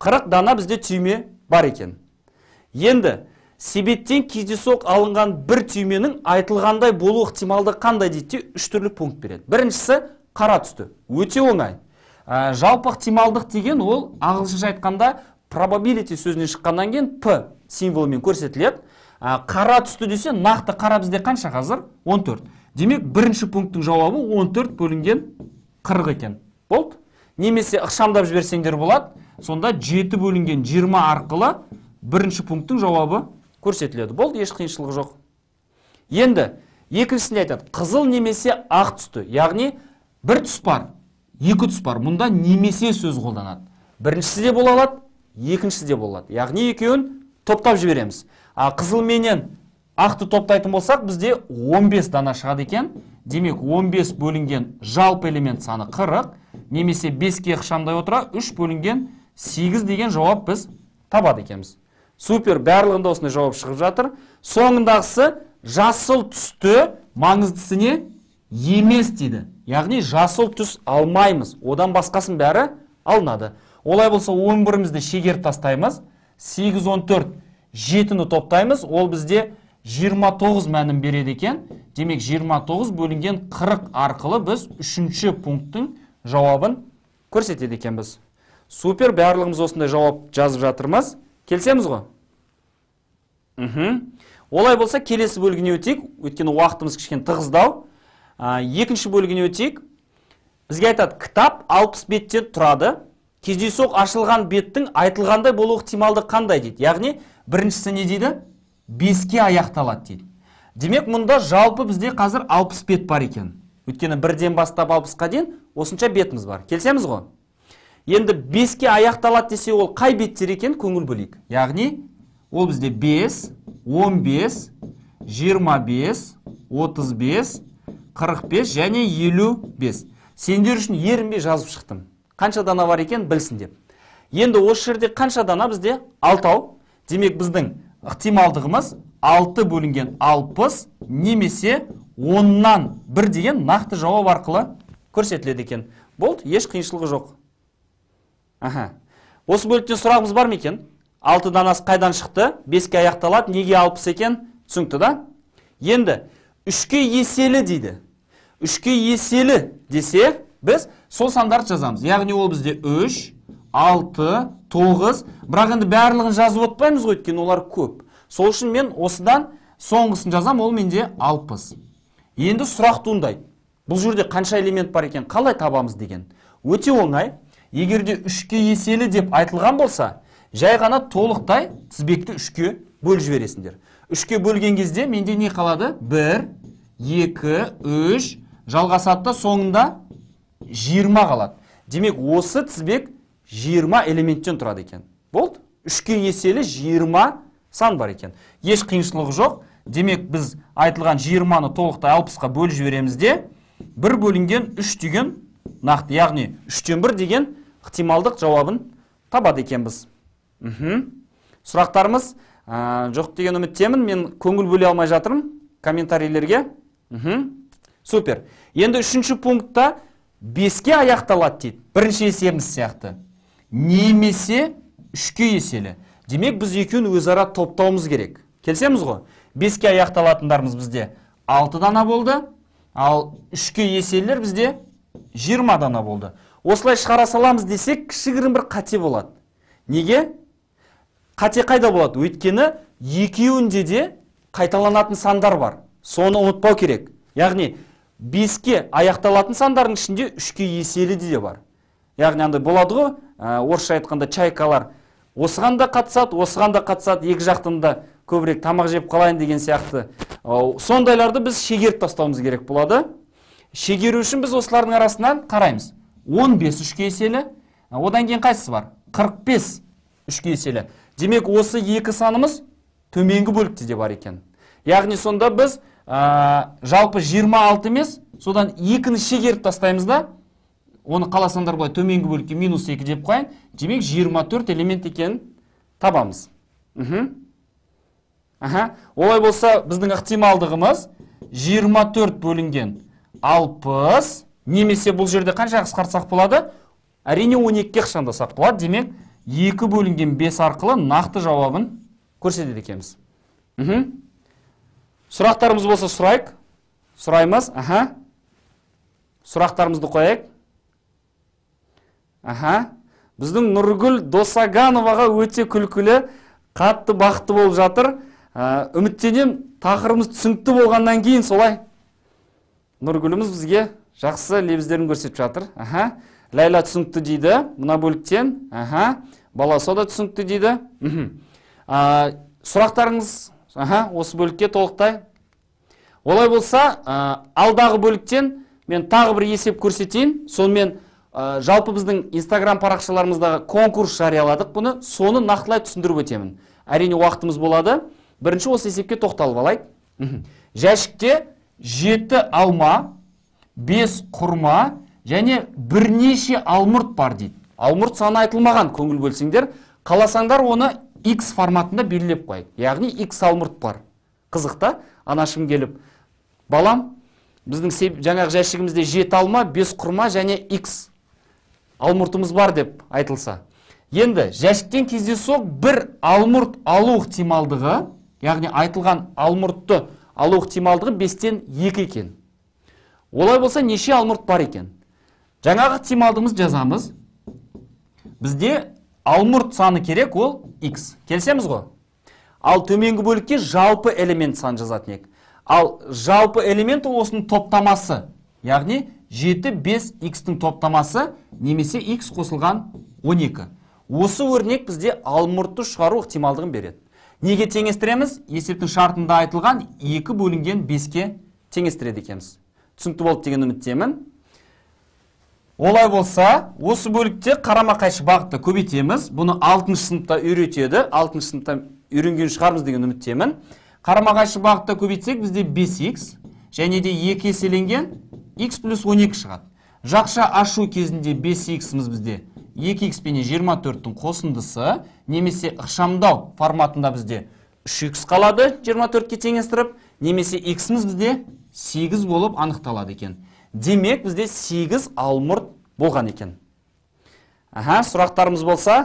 Speaker 1: 40 дана бізде түйме бар екен енді себеттен кездесоқ алынған бір түйменің айтылғандай болу ықтималды қандай дейді үш түрлі пункт береді біріншісі қара түсті өте оңай ә, жалпы ықтималдық деген ол ағылшынша айтқанда probability сөзінен шыққаннан кейін п символымен көрсетіледі ә, қара түсті десе нақты қара бізде қанша қазір 14 демек бірінші пункттің жауабы 14 бөлінген 40 екен болды немесе ықшамдап жіберсеңдер болады сонда жеті бөлінген 20 арқылы бірінші пункттің жауабы көрсетіледі болды еш қиыншылығы жоқ енді екіншісінде айтады қызыл немесе ақ түсті яғни бір түс бар екі түс бар мұнда немесе сөз қолданады біріншісі де бола алады екіншісі де болады яғни екеуін топтап жібереміз а қызыл менен ақты топтайтын болсақ бізде 15 дана шығады екен демек 15 бөлінген жалпы элемент саны 40 немесе беске ықшамдай отыра 3 бөлінген сегіз деген жауап біз табады екенбіз супер барлығында осындай жауап шығып жатыр соңындағысы жасыл түсті маңыздысы не емес дейді яғни жасыл түс алмаймыз одан басқасын бәрі алынады олай болса 11-мізді шегеріп тастаймыз 8-14 жетіні топтаймыз ол бізде 29 мәнін береді екен демек 29 бөлінген 40 арқылы біз үшінші пункттың жауабын көрсетеді екенбіз супер барлығымыз осындай жауап жазып жатырмыз келісеміз ғой мхм олай болса келесі бөлігіне өтейік өйткені уақытымыз кішкене тығыздау ә, екінші бөлігіне өтейік бізге айтады кітап 60 беттен тұрады кездейсоқ ашылған беттің айтылғандай болу ықтималдығы қандай дейді яғни біріншісі не дейді беске аяқталады дейді демек мұнда жалпы бізде қазір 60 бет бар екен өйткені бірден бастап алпысқа дейін осынша бетіміз бар келісеміз ғой енді 5-ке аяқталады десе ол қай беттер екен көңіл бөлейік яғни ол бізде 5 15 25 35 45 және 55 сендер үшін ерінбей жазып шықтым қанша дана бар екен білсін деп енді осы жерде қанша дана бізде алтау демек біздің ықтималдығымыз 6 бөлінген 60 немесе 10-нан 1 деген нақты жауап арқылы көрсетіледі екен болды еш қиыншылығы жоқ Аха. Осы бөліктен сұрағымыз бар ма екен? Алты данасы қайдан шықты? Беске аяқталады. Неге алпыс екен? Түсінікті да? Енді үшке еселі дейді. Үшке еселі десе, біз сол сандарды жазамыз. Яғни ол бізде 3, 6, 9. Бірақ енді барлығын жазып отпаймыз ғой, өйткені олар көп. Сол үшін мен осыдан соңғысын жазам, ол менде 60. Енді сұрақ туындайды. Бұл жерде қанша элемент бар екен, қалай табамыз деген. Өте оңай егер де үшке еселі деп айтылған болса жай ғана толықтай тізбекті үшке бөліп жібересіңдер үшке бөлген кезде менде не қалады бір екі үш жалғасады да соңында жиырма қалады демек осы тізбек жиырма элементтен тұрады екен болды үшке еселі жиырма сан бар екен еш қиыншылығы жоқ демек біз айтылған жиырманы толықтай алпысқа бөліп жібереміз де бір бөлінген үш деген нақты яғни үштен бір деген ықтималдық жауабын табады екенбіз біз. сұрақтарымыз ә, жоқ деген үміттемін мен көңіл бөле алмай жатырмын комментарийлерге супер енді үшінші пунктта беске аяқталады дейді бірінші есебіміз сияқты немесе үшке еселі демек біз екеуін өзара топтауымыз керек келісеміз ғой беске аяқталатындарымыз бізде алты дана болды ал үшке еселілер бізде жиырма дана болды осылай шығара саламыз десек кішігірім бір қате болады неге қате қайда болады өйткені екеуінде де қайталанатын сандар бар соны ұмытпау керек яғни беске аяқталатын сандардың ішінде үшке еселі де бар яғни андай болады ғой ә, орысша айтқанда чайкалар осыған да қатысады осыған да қатысады екі жақтан да көбірек тамақ жеп қалайын деген сияқты сондайларды біз шегеріп тастауымыз керек болады шегеру үшін біз осылардың арасынан қараймыз 15 үшке еселі одан кейін қайсысы бар 45 үшке еселі демек осы екі санымыз төменгі бөлікте де бар екен яғни сонда біз жалпы 26 емес содан екіні шегеріп тастаймыз да оны қаласандар былай төменгі бөлікке минус 2 деп қойын. демек 24 элемент екен табамыз аха олай болса біздің ықтималдығымыз 24 бөлінген 60 немесе бұл жерде қанша қысқартсақ болады әрине 12-ге ықшамдасақ болады демек 2 бөлінген 5 арқылы нақты жауабын көрсетеді екенбіз сұрақтарымыз болса сұрайық сұраймыз аха сұрақтарымызды қояйық аха біздің нұргүл досагановаға өте күлкілі қатты бақытты болып жатыр ә, үміттенем тақырыбымыз түсінікті болғаннан кейін солай нұргүліміз бізге жақсы лебіздерін көрсетіп жатыр аха ләйла түсінікті дейді мына бөліктен аха Бала да түсінікті дейді а, сұрақтарыңыз аха осы бөлікке толықтай олай болса алдағы бөліктен мен тағы бір есеп көрсетейін сонымен ә, жалпы біздің инстаграм парақшаларымыздағы конкурс жарияладық бұны соны нақтылай түсіндіріп өтемін әрине уақытымыз болады бірінші осы есепке тоқталып алайық жәшікте жеті алма бес құрма және бірнеше алмұрт бар дейді алмұрт саны айтылмаған көңіл бөлсеңдер қаласаңдар оны x форматында белгілеп қояйық яғни x алмұрт бар қызық та анашым келіп балам біздің сеп, жаңағы жәшігімізде жеті алма бес құрма және x алмұртымыз бар деп айтылса енді жәшіктен кездейсоқ бір алмұрт алу ықтималдығы яғни айтылған алмұртты алу ықтималдығы бестен екі екен олай болса неше алмұрт бар екен жаңағы ықтималдымыз жазамыз бізде алмұрт саны керек ол x келісеміз ғой ал төменгі бөлікке жалпы элемент саны жазатын едік ал жалпы элемент осының топтамасы яғни 7 5 x-тің топтамасы немесе x қосылған 12 осы өрнек бізде алмұртты шығару ықтималдығын береді неге теңестіреміз есептің шартында айтылған 2 бөлінген 5-ке теңестіреді екенбіз түсінікті болды деген үміттемін олай болса осы бөлікте қарама қайшы бағытты көбейтеміз бұны алтыншы сыныпта үйретеді алтыншы сыныпта үйренген шығармыз деген үміттемін қарама қайшы бағытта көбейтсек бізде 5 x және де 2 еселенген x плюс 12 шығады жақша ашу кезінде 5 x іміз бізде 2 x пен 24-тің қосындысы немесе ықшамдау форматында бізде 3х қалады 24-ке теңестіріп немесе x бізде сегіз болып анықталады екен демек бізде сегіз алмұрт болған екен аха сұрақтарымыз болса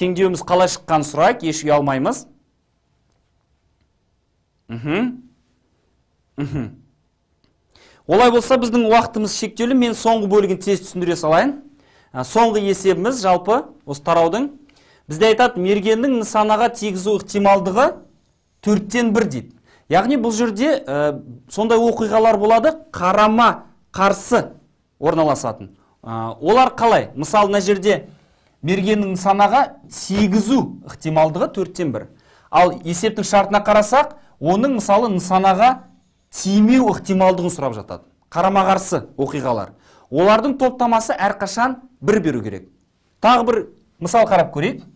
Speaker 1: теңдеуіміз қалай шыққан сұрайық еш ұялмаймыз мхм олай болса біздің уақытымыз шектеулі мен соңғы бөлігін тез түсіндіре салайын соңғы есебіміз жалпы осы тараудың бізде айтады мергеннің нысанаға тигізу ықтималдығы төрттен бір дейді яғни бұл жерде ә, сондай оқиғалар болады қарама қарсы орналасатын олар қалай мысалы мына жерде мергеннің нысанаға тигізу ықтималдығы төрттен бір ал есептің шартына қарасақ оның мысалы нысанаға тимеу ықтималдығын сұрап жатады қарама қарсы оқиғалар олардың топтамасы әрқашан бір беру керек тағы бір мысал қарап көрейік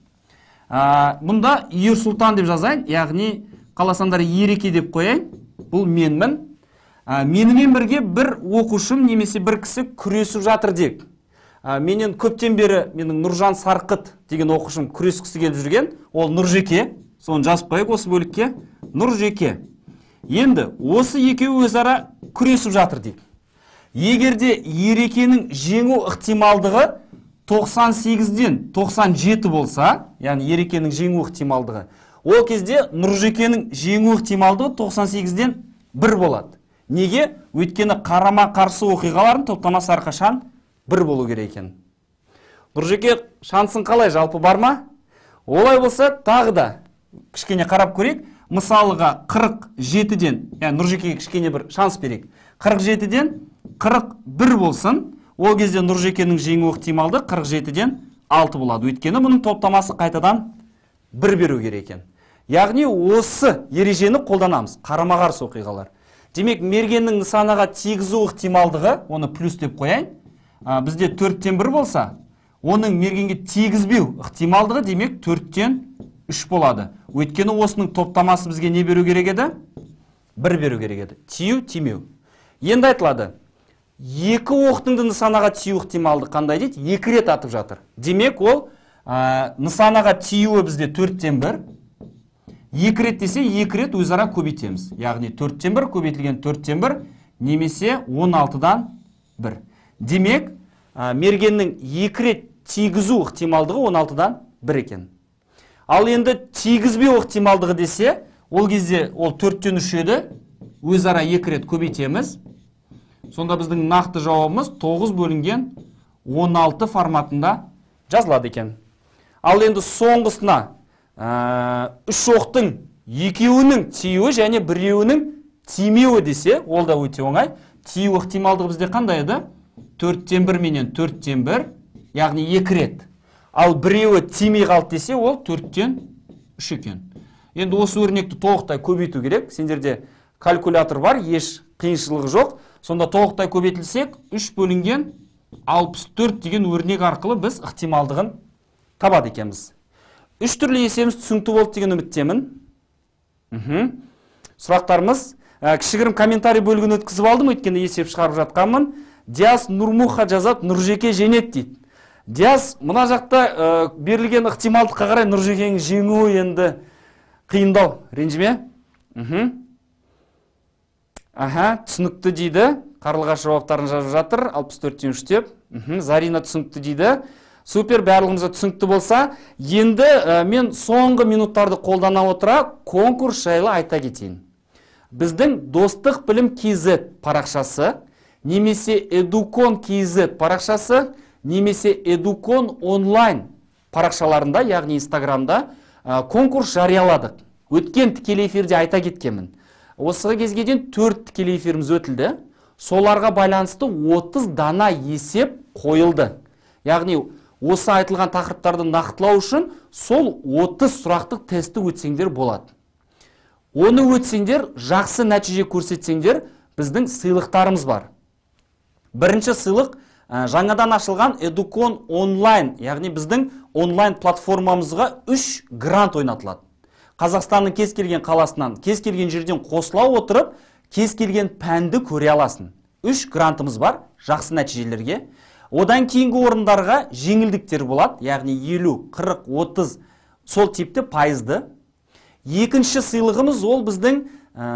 Speaker 1: ә, бұнда ер деп жазайын яғни қаласаңдар ереке деп қояйын бұл менмін менімен бірге бір оқушым немесе бір кісі күресіп жатыр деп ә, менен көптен бері менің нұржан сарқыт деген оқушым күрескісі келіп жүрген ол нұржеке соны жазып қояйық осы бөлікке нұржеке енді осы екеуі өзара күресіп жатыр егер егерде ерекенің жеңу ықтималдығы 98-ден 97 болса яғни ерекенің жеңу ықтималдығы ол кезде нұржекенің жеңу ықтималдығы 98-ден бір болады неге өйткені қарама қарсы оқиғалардың топтамасы әрқашан бір болу керек екен нұржеке шансын қалай жалпы бар ма олай болса тағы да кішкене қарап көрейік мысалыға 47-ден яғни нұржекеге кішкене бір шанс берейік 47-ден 41 болсын ол кезде нұржекенің жеңу ықтималды 47-ден 6 болады өйткені мұның топтамасы қайтадан бір беру керек екен яғни осы ережені қолданамыз қарама қарсы оқиғалар демек мергеннің нысанаға тигізу ықтималдығы оны плюс деп қояйын ә, бізде төрттен бір болса оның мергенге тигізбеу ықтималдығы демек төрттен үш болады өйткені осының топтамасы бізге не беру керек еді бір беру керек еді тию тимеу енді айтылады екі оқтың да нысанаға тию ықтималдығы қандай дейді екі рет атып жатыр демек ол ә, нысанаға тиюі бізде төрттен бір екі рет десе екі рет өзара көбейтеміз яғни төрттен бір көбейтілген төрттен бір немесе 16-дан бір демек ә, мергеннің екі рет тигізу ықтималдығы 16-дан бір екен ал енді тигізбеу ықтималдығы десе ол кезде ол төрттен үш еді өзара екі рет көбейтеміз сонда біздің нақты жауабымыз тоғыз бөлінген 16 форматында жазылады екен ал енді соңғысына Ә, үш оқтың екеуінің тиюі және біреуінің тимеуі десе ол да өте оңай тию ықтималдығы бізде қандай еді төрттен бір менен төрттен бір яғни екі рет ал біреуі тимей қалды десе ол төрттен үш екен енді осы өрнекті толықтай көбейту керек сендерде калькулятор бар еш қиыншылығы жоқ сонда толықтай көбейтілсек үш бөлінген 64 деген өрнек арқылы біз ықтималдығын табады екенбіз үш түрлі есебіміз түсінікті болды деген үміттемін сұрақтарымыз ә, кішігірім комментарий бөлігін өткізіп алдым өйткені есеп шығарып жатқанмын диас нұрмуха жазады нұржеке жеңеді дейді диас мына жақта ә, берілген ықтималдыққа қарай нұржекенің жеңуі енді қиындау ренжіме аха түсінікті дейді қарлығаш жауаптарын жазып жатыр алпыс төрттен үштеп зарина түсінікті дейді супер барлығымызға түсінікті болса енді мен соңғы минуттарды қолдана отыра конкурс жайлы айта кетейін біздің достық білім kz парақшасы немесе Эдукон kz парақшасы немесе Эдукон онлайн парақшаларында яғни инстаграмда конкурс жарияладық өткен тікелей эфирде айта кеткенмін осы кезге дейін төрт тікелей эфиріміз өтілді соларға байланысты 30 дана есеп қойылды яғни осы айтылған тақырыптарды нақтылау үшін сол 30 сұрақтық тесті өтсеңдер болады оны өтсеңдер жақсы нәтиже көрсетсеңдер біздің сыйлықтарымыз бар бірінші сыйлық ә, жаңадан ашылған Educon онлайн яғни біздің онлайн платформамызға 3 грант ойнатылады қазақстанның кез келген қаласынан кез келген жерден қосыла отырып кез келген пәнді көре аласың үш грантымыз бар жақсы нәтижелерге одан кейінгі орындарға жеңілдіктер болады яғни 50, 40, 30 сол типті пайызды екінші сыйлығымыз ол біздің ә,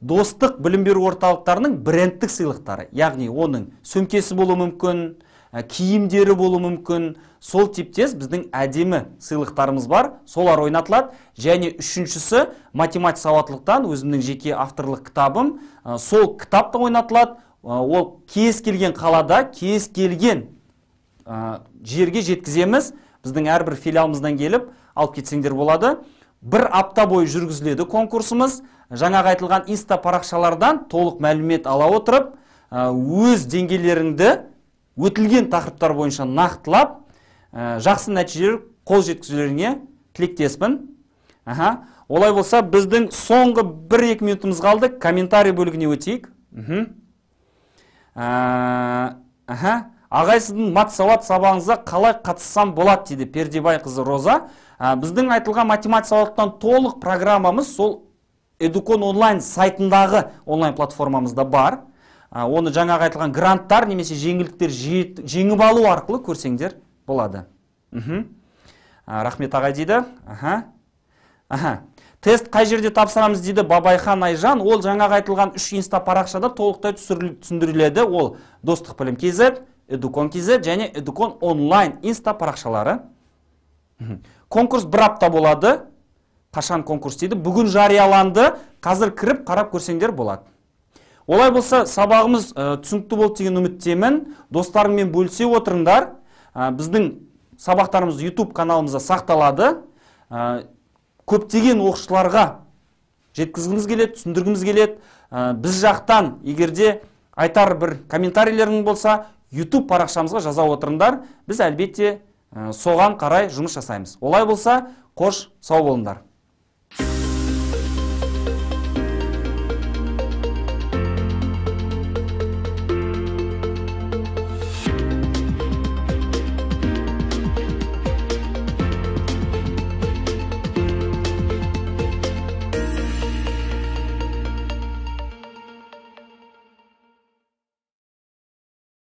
Speaker 1: достық білім беру орталықтарының брендтік сыйлықтары яғни оның сөмкесі болуы мүмкін ә, киімдері болуы мүмкін сол типтес біздің әдемі сыйлықтарымыз бар солар ойнатылады және үшіншісі математика сауаттылықтан өзімнің жеке авторлық кітабым ә, сол кітап та ойнатылады ол кез келген қалада кез келген жерге жеткіземіз біздің әрбір филиалымыздан келіп алып кетсеңдер болады бір апта бойы жүргізіледі конкурсымыз Жаңа айтылған инста парақшалардан толық мәлімет ала отырып өз деңгейлеріңді өтілген тақырыптар бойынша нақтылап ә, жақсы нәтижелер қол жеткізулеріңе тілектеспін аха олай болса біздің соңғы бір екі минутымыз қалды комментарий бөлігіне өтейік Э, аха, ағай сіздің мат сауат сабағыңызға қалай қатыссам болады дейді қызы роза э, біздің айтылған математика сауаттан толық программамыз сол эдукон онлайн сайтындағы онлайн платформамызда бар э, оны жаңағы айтылған гранттар немесе жеңілдіктер жеңіп алу арқылы көрсеңдер болады рахмет ағай дейді аха аха тест қай жерде тапсырамыз дейді бабайхан айжан ол жаңа айтылған үш инста парақшада толықтай түсіндіріледі ол достық білім kz эдукон kz және эдукон онлайн инста парақшалары конкурс бір апта болады қашан конкурс дейді бүгін жарияланды қазір кіріп қарап көрсеңдер болады олай болса сабағымыз э, түсінікті болды деген үміттемін достарыңмен бөлісе отырыңдар э, біздің сабақтарымыз YouTube каналымызда сақталады э, көптеген оқушыларға жеткізгіміз келеді түсіндіргіміз келеді ә, біз жақтан егерде айтар бір комментарийлерің болса YouTube парақшамызға жаза отырыңдар біз әлбетте ә, соған қарай жұмыс жасаймыз олай болса қош сау болыңдар